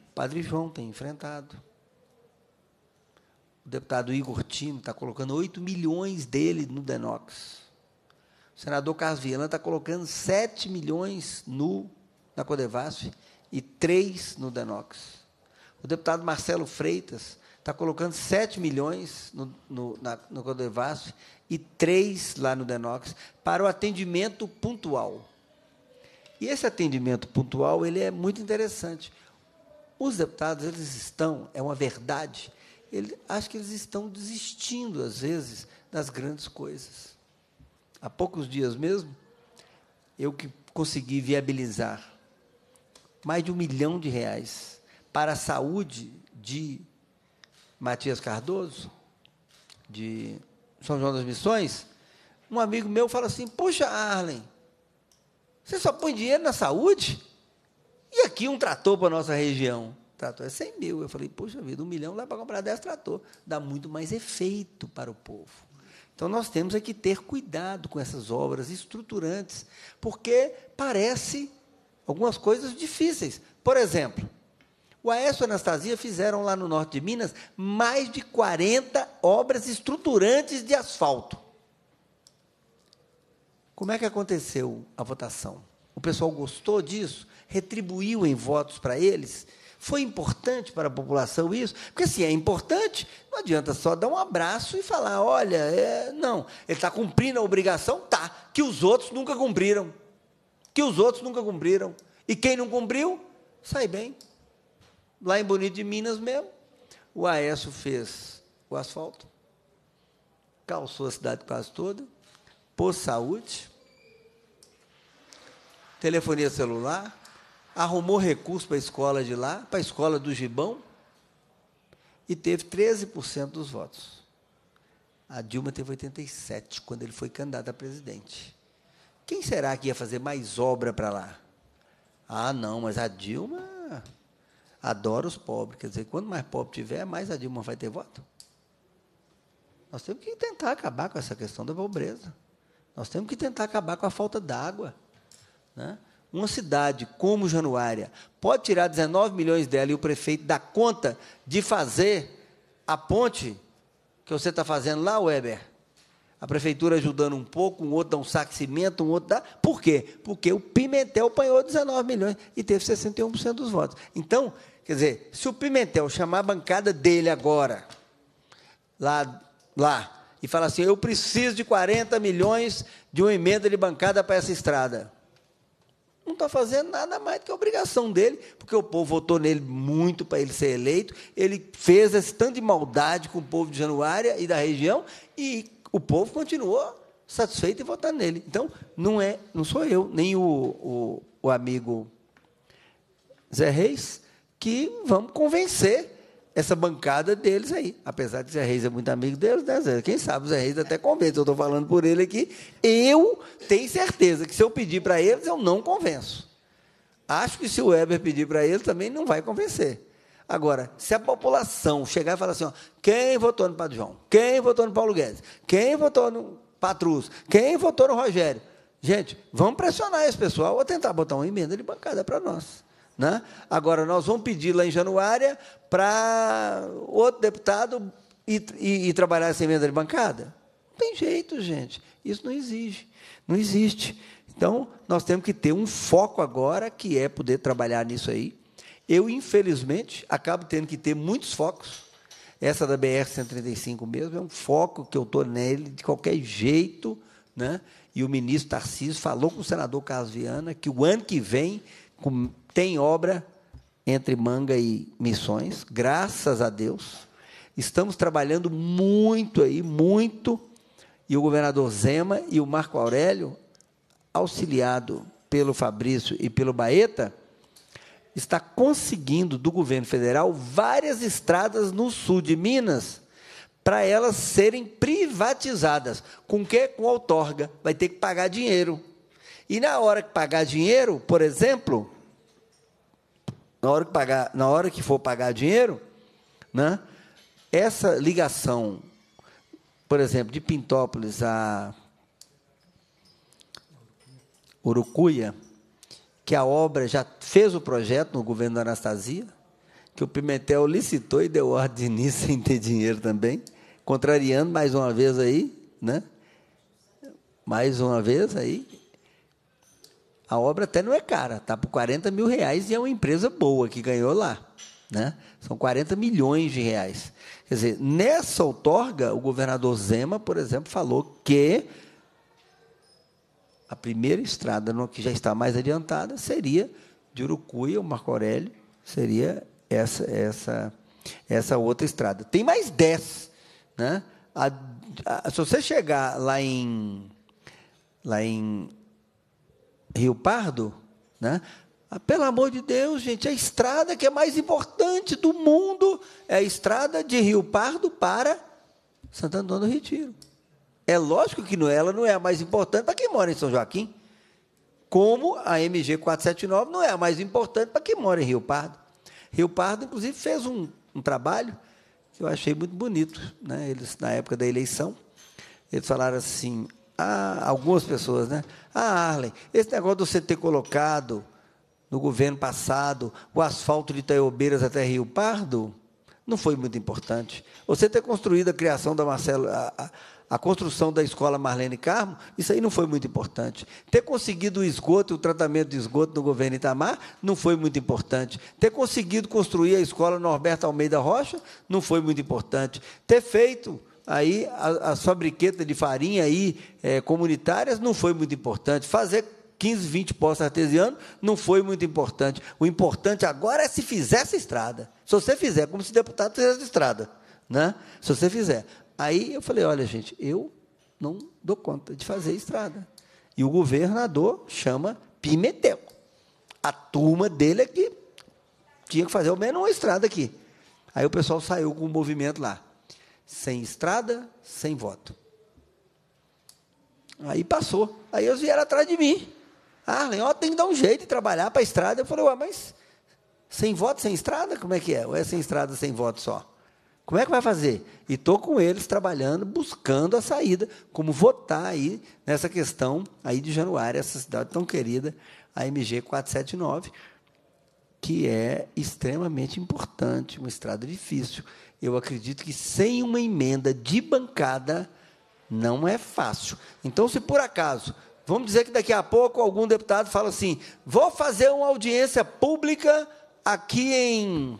O Padre João tem enfrentado. O deputado Igor Tino está colocando 8 milhões dele no Denox. O senador Carlos Viana está colocando 7 milhões no, na Codevasf e 3 no Denox. O deputado Marcelo Freitas está colocando 7 milhões no, no, na, no Codevasf e 3 lá no Denox para o atendimento pontual. E esse atendimento pontual ele é muito interessante. Os deputados eles estão, é uma verdade, ele, acho que eles estão desistindo, às vezes, das grandes coisas. Há poucos dias mesmo, eu que consegui viabilizar mais de um milhão de reais para a saúde de Matias Cardoso, de São João das Missões, um amigo meu fala assim: Puxa, Arlen, você só põe dinheiro na saúde? E aqui um trator para a nossa região. trator é 100 mil. Eu falei: Puxa vida, um milhão dá para comprar 10 trator. Dá muito mais efeito para o povo. Então nós temos é que ter cuidado com essas obras estruturantes, porque parece algumas coisas difíceis. Por exemplo, o Aécio e a Anastasia fizeram lá no norte de Minas mais de 40 obras estruturantes de asfalto. Como é que aconteceu a votação? O pessoal gostou disso? Retribuiu em votos para eles? Foi importante para a população isso? Porque, se é importante, não adianta só dar um abraço e falar: olha, é, não, ele está cumprindo a obrigação? Tá, que os outros nunca cumpriram. Que os outros nunca cumpriram. E quem não cumpriu, sai bem. Lá em Bonito de Minas mesmo, o Aécio fez o asfalto, calçou a cidade quase toda, pôs saúde, telefonia celular, arrumou recurso para a escola de lá, para a escola do Gibão, e teve 13% dos votos. A Dilma teve 87% quando ele foi candidato a presidente. Quem será que ia fazer mais obra para lá? Ah, não, mas a Dilma adora os pobres. Quer dizer, quanto mais pobre tiver, mais a Dilma vai ter voto. Nós temos que tentar acabar com essa questão da pobreza. Nós temos que tentar acabar com a falta d'água. Né? Uma cidade como Januária pode tirar 19 milhões dela e o prefeito dá conta de fazer a ponte que você está fazendo lá, Weber? A prefeitura ajudando um pouco, um outro dá um saco de cimento, um outro dá. Por quê? Porque o Pimentel apanhou 19 milhões e teve 61% dos votos. Então, Quer dizer, se o Pimentel chamar a bancada dele agora, lá, lá, e falar assim: eu preciso de 40 milhões de uma emenda de bancada para essa estrada. Não está fazendo nada mais do que a obrigação dele, porque o povo votou nele muito para ele ser eleito, ele fez esse tanto de maldade com o povo de Januária e da região, e o povo continuou satisfeito e votar nele. Então, não é, não sou eu, nem o, o, o amigo Zé Reis, que vamos convencer essa bancada deles aí. Apesar de Zé Reis é muito amigo deles, né, Zé? Quem sabe o Zé Reis até convence. Eu estou falando por ele aqui. Eu tenho certeza que se eu pedir para eles, eu não convenço. Acho que se o Weber pedir para eles, também não vai convencer. Agora, se a população chegar e falar assim, ó, quem votou no Padre João? Quem votou no Paulo Guedes? Quem votou no Patrus? Quem votou no Rogério? Gente, vamos pressionar esse pessoal ou tentar botar uma emenda de bancada para nós. Né? Agora, nós vamos pedir lá em Januária para outro deputado e, trabalhar essa emenda de bancada? Não tem jeito, gente. Isso não exige. Não existe. Então, nós temos que ter um foco agora, que é poder trabalhar nisso aí. Eu, infelizmente, acabo tendo que ter muitos focos. Essa da BR-135 mesmo é um foco que eu estou nele de qualquer jeito. Né? E o ministro Tarcísio falou com o senador Carlos Viana que o ano que vem tem obra entre Manga e Missões, graças a Deus. Estamos trabalhando muito aí, muito. E o governador Zema e o Marco Aurélio, auxiliado pelo Fabrício e pelo Baeta, está conseguindo do governo federal várias estradas no sul de Minas para elas serem privatizadas. Com que? Com outorga. Vai ter que pagar dinheiro. E na hora que pagar dinheiro, por exemplo, na hora que, pagar, na hora que for pagar dinheiro, né, essa ligação, por exemplo, de Pintópolis a Urucuia, que a obra já fez o projeto no governo da Anastasia, que o Pimentel licitou e deu ordem de início sem ter dinheiro também, contrariando mais uma vez aí, né? Mais uma vez aí, a obra até não é cara, tá por 40 mil reais e é uma empresa boa que ganhou lá. Né? São 40 milhões de reais. Quer dizer, nessa outorga, o governador Zema, por exemplo, falou que a primeira estrada, que já está mais adiantada, seria de Urucuia, o Marco Aurélio, seria essa, essa, essa outra estrada. Tem mais 10. Né? A, a, se você chegar lá em, lá em Rio Pardo, né? Ah, pelo amor de Deus, gente, a estrada que é mais importante do mundo é a estrada de Rio Pardo para Santo Antônio do Retiro. É lógico que não, é, ela não é a mais importante para quem mora em São Joaquim, como a MG 479 não é a mais importante para quem mora em Rio Pardo. Rio Pardo, inclusive, fez um, um trabalho que eu achei muito bonito. Né? Eles, na época da eleição, eles falaram assim: ah, algumas pessoas, né? Ah, Arlen, esse negócio de você ter colocado no governo passado o asfalto de Itaiobeiras até Rio Pardo não foi muito importante. Você ter construído a criação da Marcelo, a, a, a construção da escola Marlene Carmo, isso aí não foi muito importante. Ter conseguido o esgoto e o tratamento de esgoto do governo Itamar não foi muito importante. Ter conseguido construir a escola Norberto Almeida Rocha não foi muito importante. Ter feito aí as a de farinha aí, é, comunitárias não foi muito importante. Fazer 15, 20 postos artesianos não foi muito importante. O importante agora é se fizer essa estrada. Se você fizer, como se deputado fizesse estrada. Né? Se você fizer. Aí eu falei, olha, gente, eu não dou conta de fazer estrada. E o governador chama Pimentel. A turma dele é que tinha que fazer ao menos uma estrada aqui. Aí o pessoal saiu com o movimento lá. Sem estrada, sem voto. Aí passou. Aí eles vieram atrás de mim. Ah, Arlen, ah, ó, tem que dar um jeito de trabalhar para a estrada. Eu falei, ué, mas sem voto, sem estrada? Como é que é? Ou é sem estrada, sem voto só? Como é que vai fazer? E estou com eles trabalhando, buscando a saída, como votar aí nessa questão aí de Januário, essa cidade tão querida, a MG 479, que é extremamente importante, uma estrada difícil eu acredito que sem uma emenda de bancada não é fácil. Então, se por acaso, vamos dizer que daqui a pouco algum deputado fala assim: vou fazer uma audiência pública aqui em,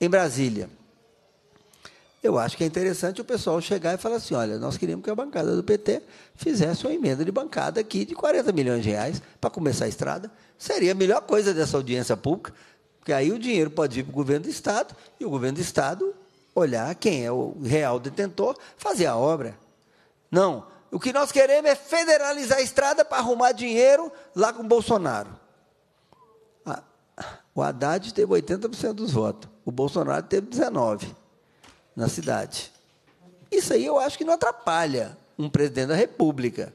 em Brasília. Eu acho que é interessante o pessoal chegar e falar assim: olha, nós queríamos que a bancada do PT fizesse uma emenda de bancada aqui de 40 milhões de reais para começar a estrada. Seria a melhor coisa dessa audiência pública, porque aí o dinheiro pode vir para o governo do Estado e o governo do Estado olhar quem é o real detentor, fazer a obra. Não, o que nós queremos é federalizar a estrada para arrumar dinheiro lá com o Bolsonaro. Ah, o Haddad teve 80% dos votos, o Bolsonaro teve 19% na cidade. Isso aí eu acho que não atrapalha um presidente da República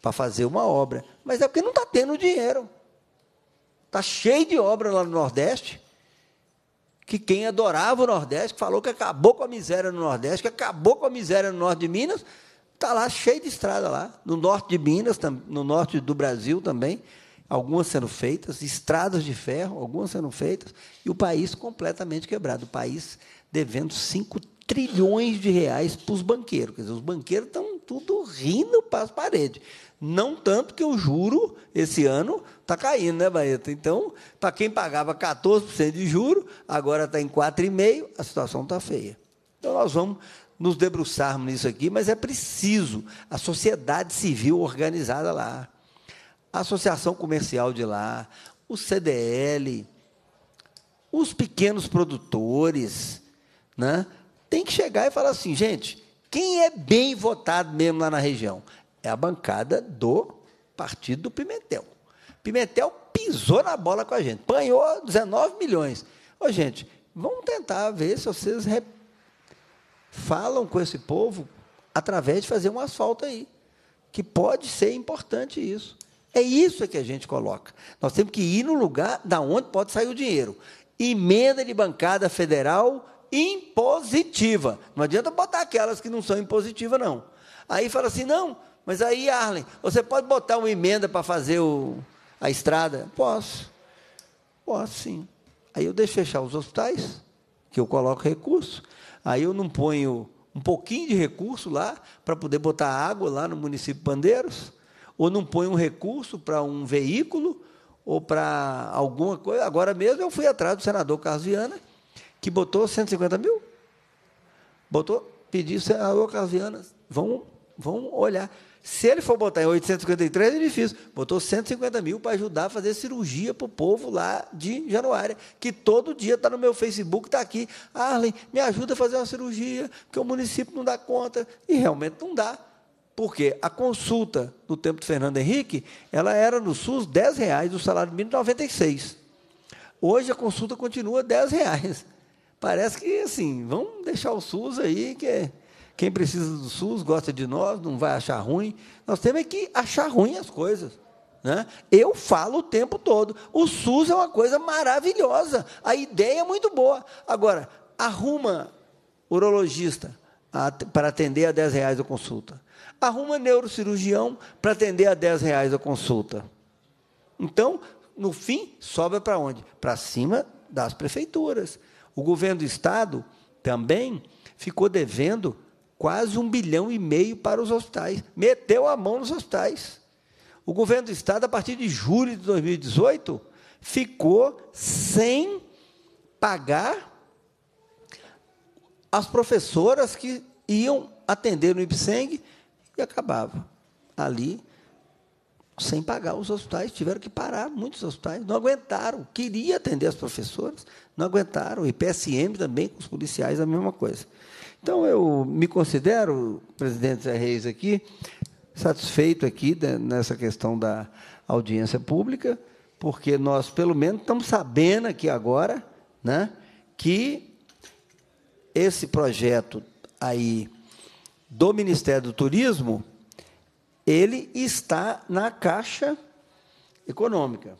para fazer uma obra, mas é porque não está tendo dinheiro. Está cheio de obra lá no Nordeste que quem adorava o Nordeste, falou que acabou com a miséria no Nordeste, que acabou com a miséria no Norte de Minas, está lá cheio de estrada lá, no Norte de Minas, no Norte do Brasil também, algumas sendo feitas, estradas de ferro, algumas sendo feitas, e o país completamente quebrado, o país devendo 5 trilhões de reais para os banqueiros. Quer dizer, os banqueiros estão tudo rindo para as paredes. Não tanto que o juro esse ano está caindo, né, Baeta? Então, para quem pagava 14% de juro, agora está em 4,5%, a situação está feia. Então, nós vamos nos debruçarmos nisso aqui, mas é preciso a sociedade civil organizada lá, a associação comercial de lá, o CDL, os pequenos produtores, né? tem que chegar e falar assim, gente, quem é bem votado mesmo lá na região? É a bancada do partido do Pimentel. Pimentel pisou na bola com a gente, panhou 19 milhões. Ô, gente, vamos tentar ver se vocês re... falam com esse povo através de fazer um asfalto aí, que pode ser importante isso. É isso que a gente coloca. Nós temos que ir no lugar da onde pode sair o dinheiro. Emenda de bancada federal impositiva. Não adianta botar aquelas que não são impositivas, não. Aí fala assim: não, mas aí, Arlen, você pode botar uma emenda para fazer o, a estrada? Posso. Posso sim. Aí eu deixo fechar os hospitais, que eu coloco recurso. Aí eu não ponho um pouquinho de recurso lá para poder botar água lá no município de Pandeiros, ou não ponho um recurso para um veículo ou para alguma coisa. Agora mesmo eu fui atrás do senador Carlos Viana que botou 150 mil. Botou, pediu a ocasiana. Vão, vão olhar. Se ele for botar em 853, é difícil. Botou 150 mil para ajudar a fazer cirurgia para o povo lá de Januária, que todo dia está no meu Facebook, está aqui. Arlen, me ajuda a fazer uma cirurgia, porque o município não dá conta. E realmente não dá. Porque a consulta no tempo de Fernando Henrique, ela era no SUS R$ reais o salário mínimo de 96. Hoje a consulta continua R$ reais parece que, assim, vamos deixar o SUS aí, que é, quem precisa do SUS gosta de nós, não vai achar ruim. Nós temos é que achar ruim as coisas. Né? Eu falo o tempo todo. O SUS é uma coisa maravilhosa. A ideia é muito boa. Agora, arruma urologista para atender a 10 reais a consulta. Arruma neurocirurgião para atender a 10 reais a consulta. Então, no fim, sobra para onde? Para cima das prefeituras. O governo do Estado também ficou devendo quase um bilhão e meio para os hospitais. Meteu a mão nos hospitais. O governo do Estado, a partir de julho de 2018, ficou sem pagar as professoras que iam atender no IPSENG e acabava ali sem pagar. Os hospitais tiveram que parar, muitos hospitais não aguentaram. Queria atender as professoras, não aguentaram. E PSM também, com os policiais, a mesma coisa. Então, eu me considero, presidente Zé Reis, aqui, satisfeito aqui nessa questão da audiência pública, porque nós, pelo menos, estamos sabendo aqui agora né, que esse projeto aí do Ministério do Turismo ele está na Caixa Econômica.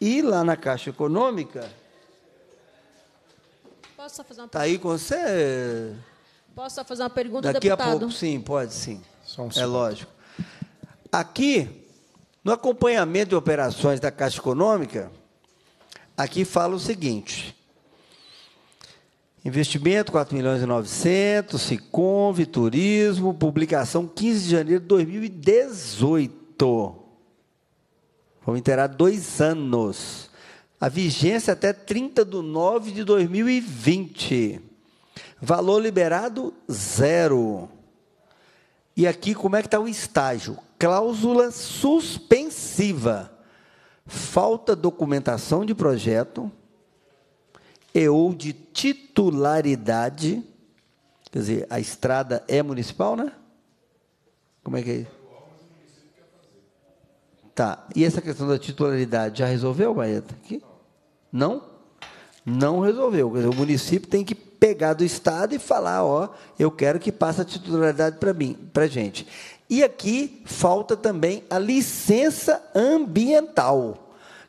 E lá na Caixa Econômica. Posso só fazer uma pergunta? Está aí com você? Posso só fazer uma pergunta, Daqui deputado? a pouco, sim, pode sim. Um é lógico. Aqui, no acompanhamento de operações da Caixa Econômica, aqui fala o seguinte: Investimento 4 milhões e 900, Sicom, Turismo, publicação 15 de janeiro de 2018. Vamos interar dois anos. A vigência até 30 de nove de 2020. Valor liberado, zero. E aqui, como é que está o estágio? Cláusula suspensiva. Falta documentação de projeto, e ou de titularidade, quer dizer, a estrada é municipal, né? Como é que é? Tá, e essa questão da titularidade já resolveu, Baeta? Aqui? Não? Não resolveu. Quer dizer, o município tem que pegar do Estado e falar, ó, eu quero que passe a titularidade para mim, para gente. E aqui falta também a licença ambiental.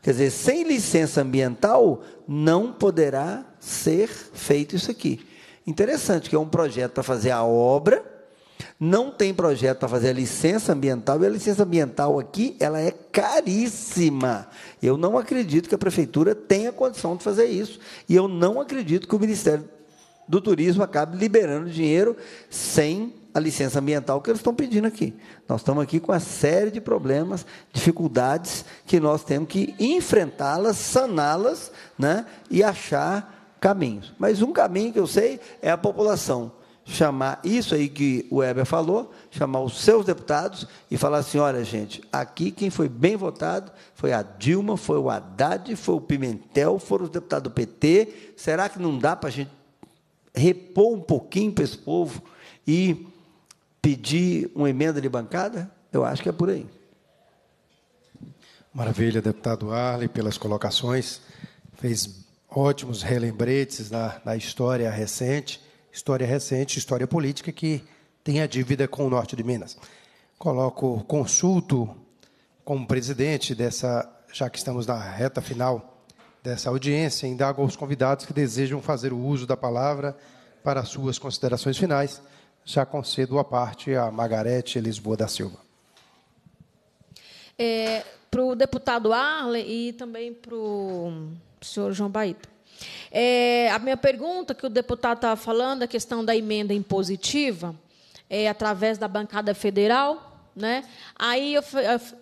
Quer dizer, sem licença ambiental não poderá ser feito isso aqui. Interessante que é um projeto para fazer a obra, não tem projeto para fazer a licença ambiental, e a licença ambiental aqui, ela é caríssima. Eu não acredito que a prefeitura tenha condição de fazer isso, e eu não acredito que o Ministério do Turismo acabe liberando dinheiro sem a licença ambiental que eles estão pedindo aqui. Nós estamos aqui com uma série de problemas, dificuldades que nós temos que enfrentá-las, saná-las né, e achar caminhos. Mas um caminho que eu sei é a população chamar isso aí que o Weber falou, chamar os seus deputados e falar assim: olha, gente, aqui quem foi bem votado foi a Dilma, foi o Haddad, foi o Pimentel, foram os deputados do PT. Será que não dá para a gente repor um pouquinho para esse povo e pedir uma emenda de bancada? Eu acho que é por aí. Maravilha, deputado Arley, pelas colocações. Fez ótimos relembretes da, da história recente, história recente, história política que tem a dívida com o norte de Minas. Coloco, consulto como presidente dessa, já que estamos na reta final dessa audiência, indago aos convidados que desejam fazer o uso da palavra para suas considerações finais já concedo a parte a Margarete Lisboa da Silva. É, para o deputado Arle e também para o senhor João Baito. É, a minha pergunta, que o deputado estava falando, a questão da emenda impositiva, é, através da bancada federal, né? Aí eu,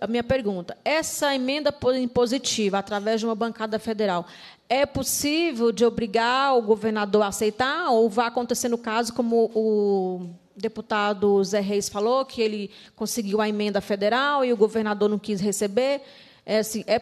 a minha pergunta: essa emenda impositiva através de uma bancada federal é possível de obrigar o governador a aceitar ou vai acontecer no caso como o deputado Zé Reis falou que ele conseguiu a emenda federal e o governador não quis receber? É, assim, é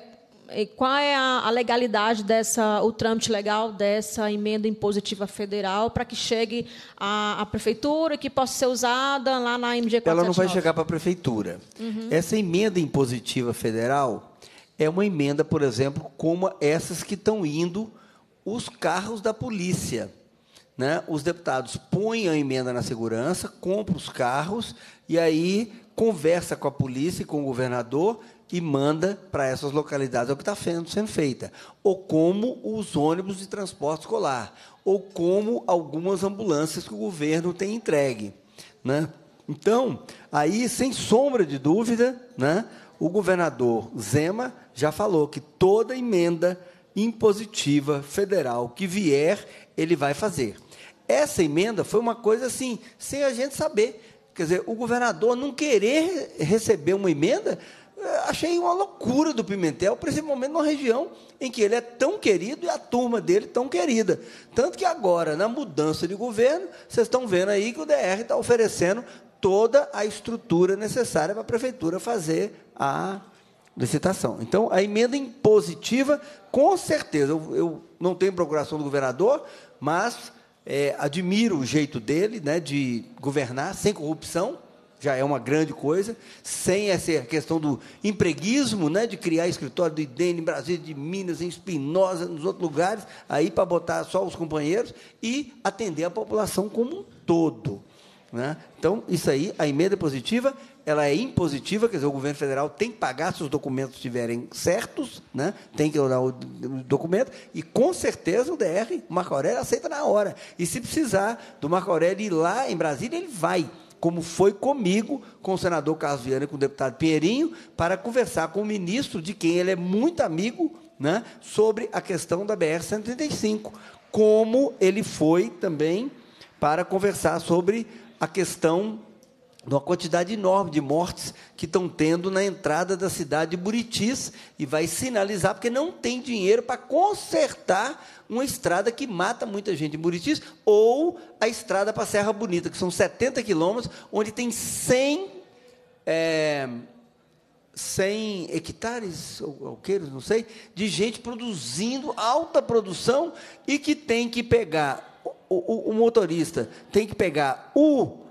qual é a, legalidade dessa, o trâmite legal dessa emenda impositiva federal para que chegue à, à, prefeitura, que possa ser usada lá na MG Ela não vai chegar para a prefeitura. Uhum. Essa emenda impositiva federal é uma emenda, por exemplo, como essas que estão indo os carros da polícia. Né? Os deputados põem a emenda na segurança, compram os carros e aí conversa com a polícia e com o governador e manda para essas localidades. É o que está sendo feito. Ou como os ônibus de transporte escolar, ou como algumas ambulâncias que o governo tem entregue. Né? Então, aí, sem sombra de dúvida, né, o governador Zema já falou que toda emenda impositiva federal que vier, ele vai fazer. Essa emenda foi uma coisa assim, sem a gente saber. Quer dizer, o governador não querer receber uma emenda é, achei uma loucura do Pimentel, principalmente numa região em que ele é tão querido e a turma dele tão querida. Tanto que agora, na mudança de governo, vocês estão vendo aí que o DR está oferecendo toda a estrutura necessária para a prefeitura fazer a licitação. Então, a emenda impositiva, com certeza, eu, eu não tenho procuração do governador, mas é, admiro o jeito dele né, de governar sem corrupção já é uma grande coisa, sem essa questão do empreguismo, né, de criar escritório do IDEN em Brasília, de Minas, em Espinosa, nos outros lugares, aí para botar só os companheiros e atender a população como um todo. Né? Então, isso aí, a emenda positiva, ela é impositiva, quer dizer, o governo federal tem que pagar se os documentos estiverem certos, né? tem que olhar o documento, e com certeza o DR, o Marco Aurélio, aceita na hora. E se precisar do Marco Aurélio ir lá em Brasília, ele vai como foi comigo, com o senador Carlos Viana e com o deputado Pierinho, para conversar com o ministro, de quem ele é muito amigo, né, sobre a questão da BR-135. Como ele foi também para conversar sobre a questão uma quantidade enorme de mortes que estão tendo na entrada da cidade de Buritis e vai sinalizar porque não tem dinheiro para consertar uma estrada que mata muita gente em Buritis ou a estrada para Serra Bonita, que são 70 quilômetros, onde tem 100, é, 100 hectares, ou alqueiros, não sei, de gente produzindo alta produção e que tem que pegar, o, o, o motorista tem que pegar o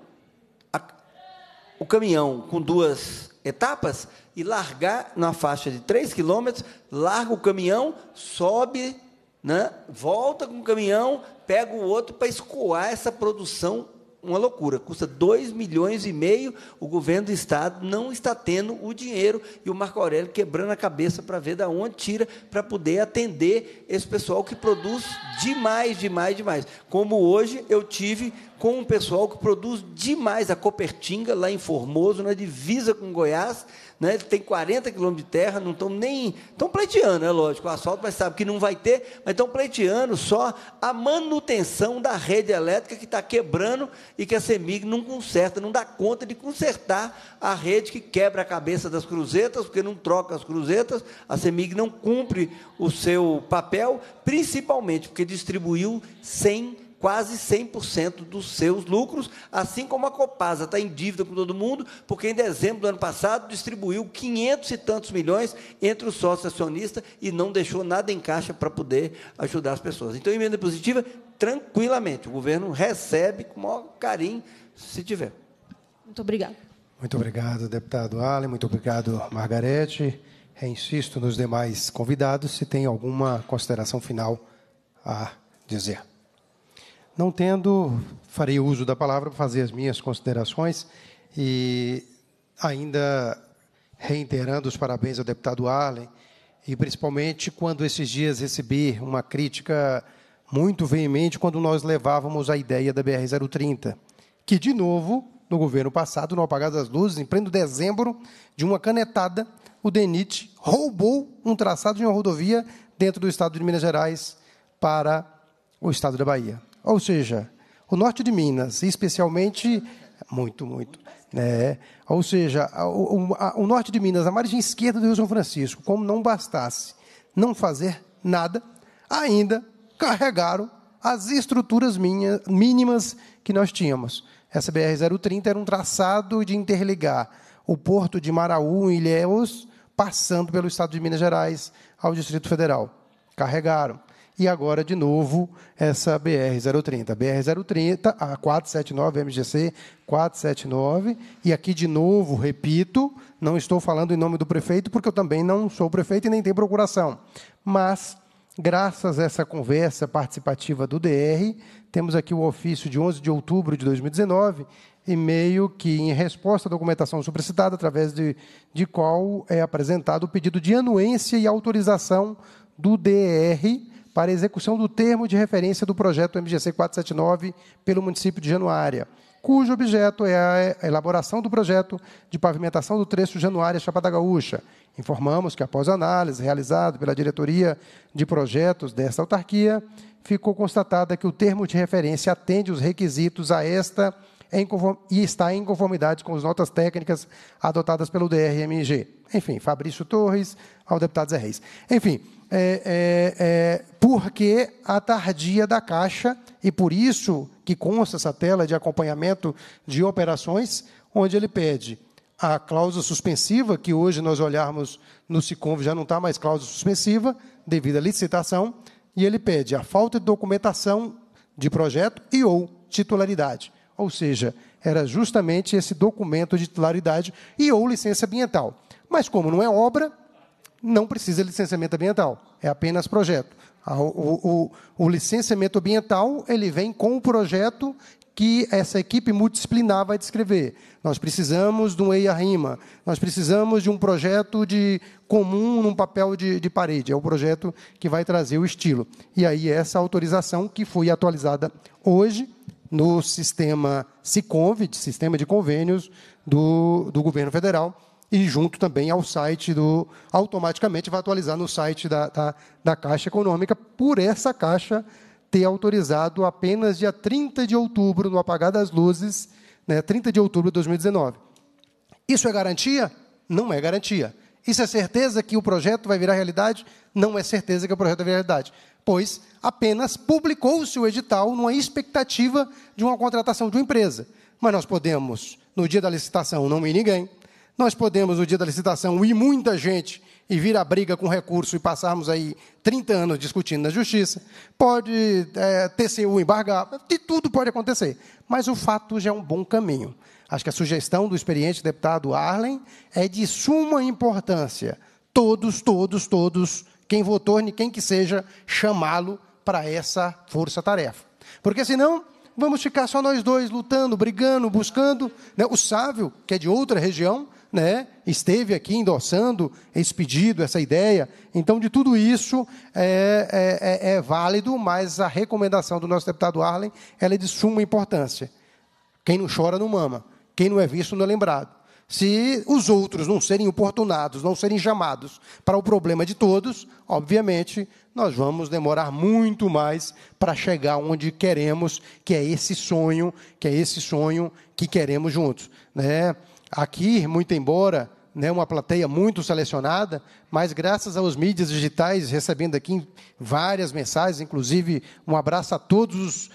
o caminhão com duas etapas e largar na faixa de 3 quilômetros, larga o caminhão, sobe, né, volta com o caminhão, pega o outro para escoar essa produção. Uma loucura, custa 2 milhões e meio, o governo do Estado não está tendo o dinheiro e o Marco Aurélio quebrando a cabeça para ver da onde tira para poder atender esse pessoal que produz demais, demais, demais. Como hoje eu tive com um pessoal que produz demais a Copertinga, lá em Formoso, na divisa com Goiás. Né? tem 40 quilômetros de terra, não estão nem. Estão pleiteando, é lógico, o asfalto, mas sabe que não vai ter, mas estão pleiteando só a manutenção da rede elétrica que está quebrando e que a CEMIG não conserta, não dá conta de consertar a rede que quebra a cabeça das cruzetas, porque não troca as cruzetas, a CEMIG não cumpre o seu papel, principalmente porque distribuiu 100 quase 100% dos seus lucros, assim como a Copasa está em dívida com todo mundo, porque em dezembro do ano passado distribuiu 500 e tantos milhões entre o sócios acionistas e não deixou nada em caixa para poder ajudar as pessoas. Então, emenda positiva, tranquilamente, o governo recebe com o maior carinho, se tiver. Muito obrigado. Muito obrigado, deputado Allen, muito obrigado, Margarete. Insisto nos demais convidados se tem alguma consideração final a dizer. Não tendo, farei uso da palavra para fazer as minhas considerações e ainda reiterando os parabéns ao deputado Arlen e principalmente quando esses dias recebi uma crítica muito veemente quando nós levávamos a ideia da BR-030, que de novo, no governo passado, no apagado das luzes, em pleno dezembro, de uma canetada, o DENIT roubou um traçado de uma rodovia dentro do estado de Minas Gerais para o estado da Bahia. Ou seja, o norte de Minas, especialmente. Muito, muito. Né? Ou seja, o, o, o norte de Minas, a margem esquerda do Rio São Francisco, como não bastasse não fazer nada, ainda carregaram as estruturas minha, mínimas que nós tínhamos. Essa BR-030 era um traçado de interligar o porto de Maraú, em Ilhéus, passando pelo estado de Minas Gerais ao Distrito Federal. Carregaram e agora de novo essa BR-030. BR-030, a 479 MGC 479, e aqui de novo, repito, não estou falando em nome do prefeito, porque eu também não sou prefeito e nem tenho procuração, mas graças a essa conversa participativa do DR, temos aqui o ofício de 11 de outubro de 2019, e-mail que, em resposta à documentação solicitada, através de, de qual é apresentado o pedido de anuência e autorização do DR para execução do termo de referência do projeto MGC 479 pelo município de Januária, cujo objeto é a elaboração do projeto de pavimentação do trecho Januária-Chapada Gaúcha. Informamos que, após análise realizada pela diretoria de projetos desta autarquia, ficou constatada que o termo de referência atende os requisitos a esta e está em conformidade com as notas técnicas adotadas pelo DRMG. Enfim, Fabrício Torres ao deputado Zé Reis. Enfim, é, é, é, porque a tardia da Caixa, e por isso que consta essa tela de acompanhamento de operações, onde ele pede a cláusula suspensiva, que hoje nós olharmos no SICOMV já não está mais cláusula suspensiva, devido à licitação, e ele pede a falta de documentação de projeto e ou titularidade. Ou seja, era justamente esse documento de titularidade e ou licença ambiental. Mas como não é obra, não precisa licenciamento ambiental, é apenas projeto. Ah, o, o, o, licenciamento ambiental ele vem com o projeto que essa equipe multidisciplinar vai descrever. Nós precisamos de um EIA-RIMA, nós precisamos de um projeto de comum num papel de, de parede. É o projeto que vai trazer o estilo. E aí essa autorização que foi atualizada hoje no sistema SICONVID, Sistema de Convênios do, do Governo Federal, e junto também ao site do. automaticamente vai atualizar no site da, da, da Caixa Econômica, por essa Caixa ter autorizado apenas dia 30 de outubro, no apagar das luzes, né, 30 de outubro de 2019. Isso é garantia? Não é garantia. Isso é certeza que o projeto vai virar realidade? Não é certeza que o projeto vai virar realidade. Pois apenas publicou-se o edital numa expectativa de uma contratação de uma empresa. Mas nós podemos, no dia da licitação, não ir ninguém nós podemos, no dia da licitação, ir muita gente e vir a briga com recurso e passarmos aí 30 anos discutindo na justiça. Pode é, TCU embargar, de tudo pode acontecer. Mas o fato já é um bom caminho. Acho que a sugestão do experiente deputado Arlen é de suma importância. Todos, todos, todos, quem votou, nem quem que seja, chamá-lo para essa força-tarefa. Porque senão vamos ficar só nós dois lutando, brigando, buscando. Né? O Sávio, que é de outra região, né, esteve aqui endossando esse pedido, essa ideia. Então, de tudo isso é, é, é, é válido, mas a recomendação do nosso deputado Arlen ela é de suma importância. Quem não chora não mama, quem não é visto não é lembrado. Se os outros não serem importunados, não serem chamados para o problema de todos, obviamente nós vamos demorar muito mais para chegar onde queremos, que é esse sonho, que é esse sonho que queremos juntos, né? Aqui, muito embora, né, uma plateia muito selecionada, mas graças aos mídias digitais, recebendo aqui várias mensagens, inclusive um abraço a todos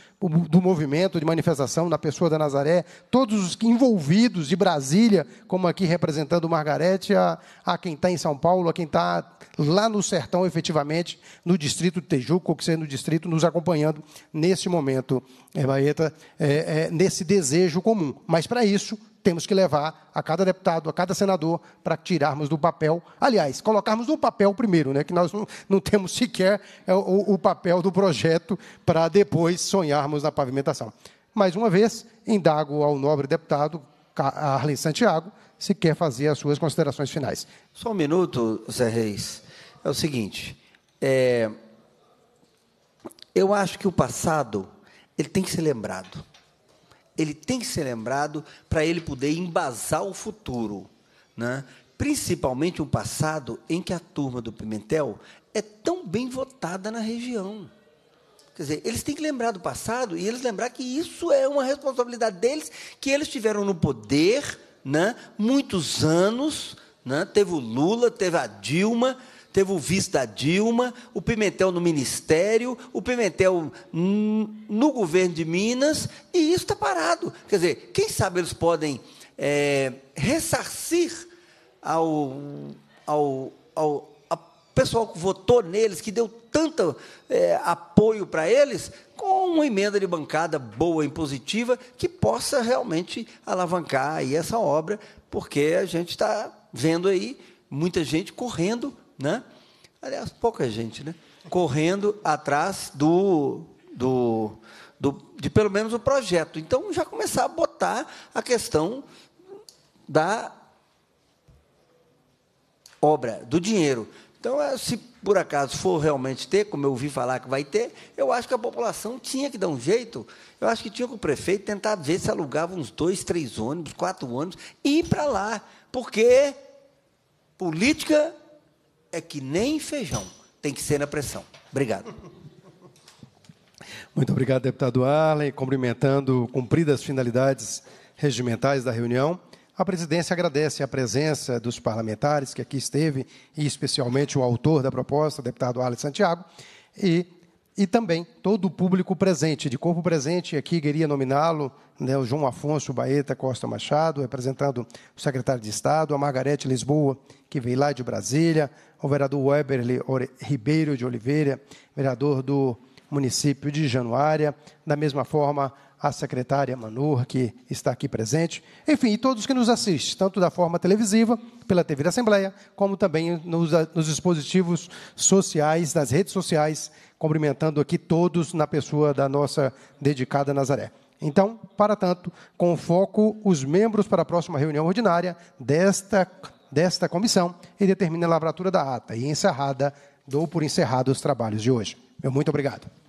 do movimento de manifestação na pessoa da Nazaré, todos os envolvidos de Brasília, como aqui representando Margarete, a, a quem está em São Paulo, a quem está lá no sertão, efetivamente, no distrito de Tejuco, que seja no distrito, nos acompanhando nesse momento, é, Baeta, é, é, nesse desejo comum. Mas para isso, temos que levar a cada deputado, a cada senador, para tirarmos do papel, aliás, colocarmos no papel primeiro, né, que nós não, não temos sequer é, o, o papel do projeto para depois sonharmos na pavimentação. Mais uma vez, indago ao nobre deputado Arlen Santiago se quer fazer as suas considerações finais. Só um minuto, Zé Reis. É o seguinte, é... eu acho que o passado ele tem que ser lembrado ele tem que ser lembrado para ele poder embasar o futuro, né? principalmente um passado em que a turma do Pimentel é tão bem votada na região. Quer dizer, eles têm que lembrar do passado e eles lembrar que isso é uma responsabilidade deles, que eles tiveram no poder né, muitos anos, né, teve o Lula, teve a Dilma, teve o vice da Dilma, o Pimentel no ministério, o Pimentel no governo de Minas, e isso está parado. Quer dizer, quem sabe eles podem é, ressarcir ao, ao, ao pessoal que votou neles, que deu tanto é, apoio para eles, com uma emenda de bancada boa, e positiva, que possa realmente alavancar aí essa obra, porque a gente está vendo aí muita gente correndo né? Aliás, pouca gente, né? Correndo atrás do, do, do, de pelo menos o projeto. Então, já começar a botar a questão da obra, do dinheiro. Então, é, se por acaso for realmente ter, como eu ouvi falar que vai ter, eu acho que a população tinha que dar um jeito. Eu acho que tinha que o prefeito tentar ver se alugava uns dois, três ônibus, quatro ônibus, e ir para lá. Porque política é que nem feijão, tem que ser na pressão. Obrigado. Muito obrigado, deputado Arlen. Cumprimentando cumpridas finalidades regimentais da reunião, a presidência agradece a presença dos parlamentares que aqui esteve e especialmente o autor da proposta, deputado Arlen Santiago, e e também todo o público presente, de corpo presente, aqui queria nominá-lo, né, o João Afonso Baeta Costa Machado, representando o secretário de Estado, a Margarete Lisboa, que veio lá de Brasília, ao vereador Weberly Ribeiro de Oliveira, vereador do município de Januária, da mesma forma a secretária Manur, que está aqui presente, enfim, e todos que nos assistem, tanto da forma televisiva, pela TV da Assembleia, como também nos, nos dispositivos sociais, nas redes sociais, cumprimentando aqui todos na pessoa da nossa dedicada Nazaré. Então, para tanto, foco os membros para a próxima reunião ordinária desta desta comissão e determina a lavratura da ata. E encerrada, dou por encerrado os trabalhos de hoje. Meu muito obrigado.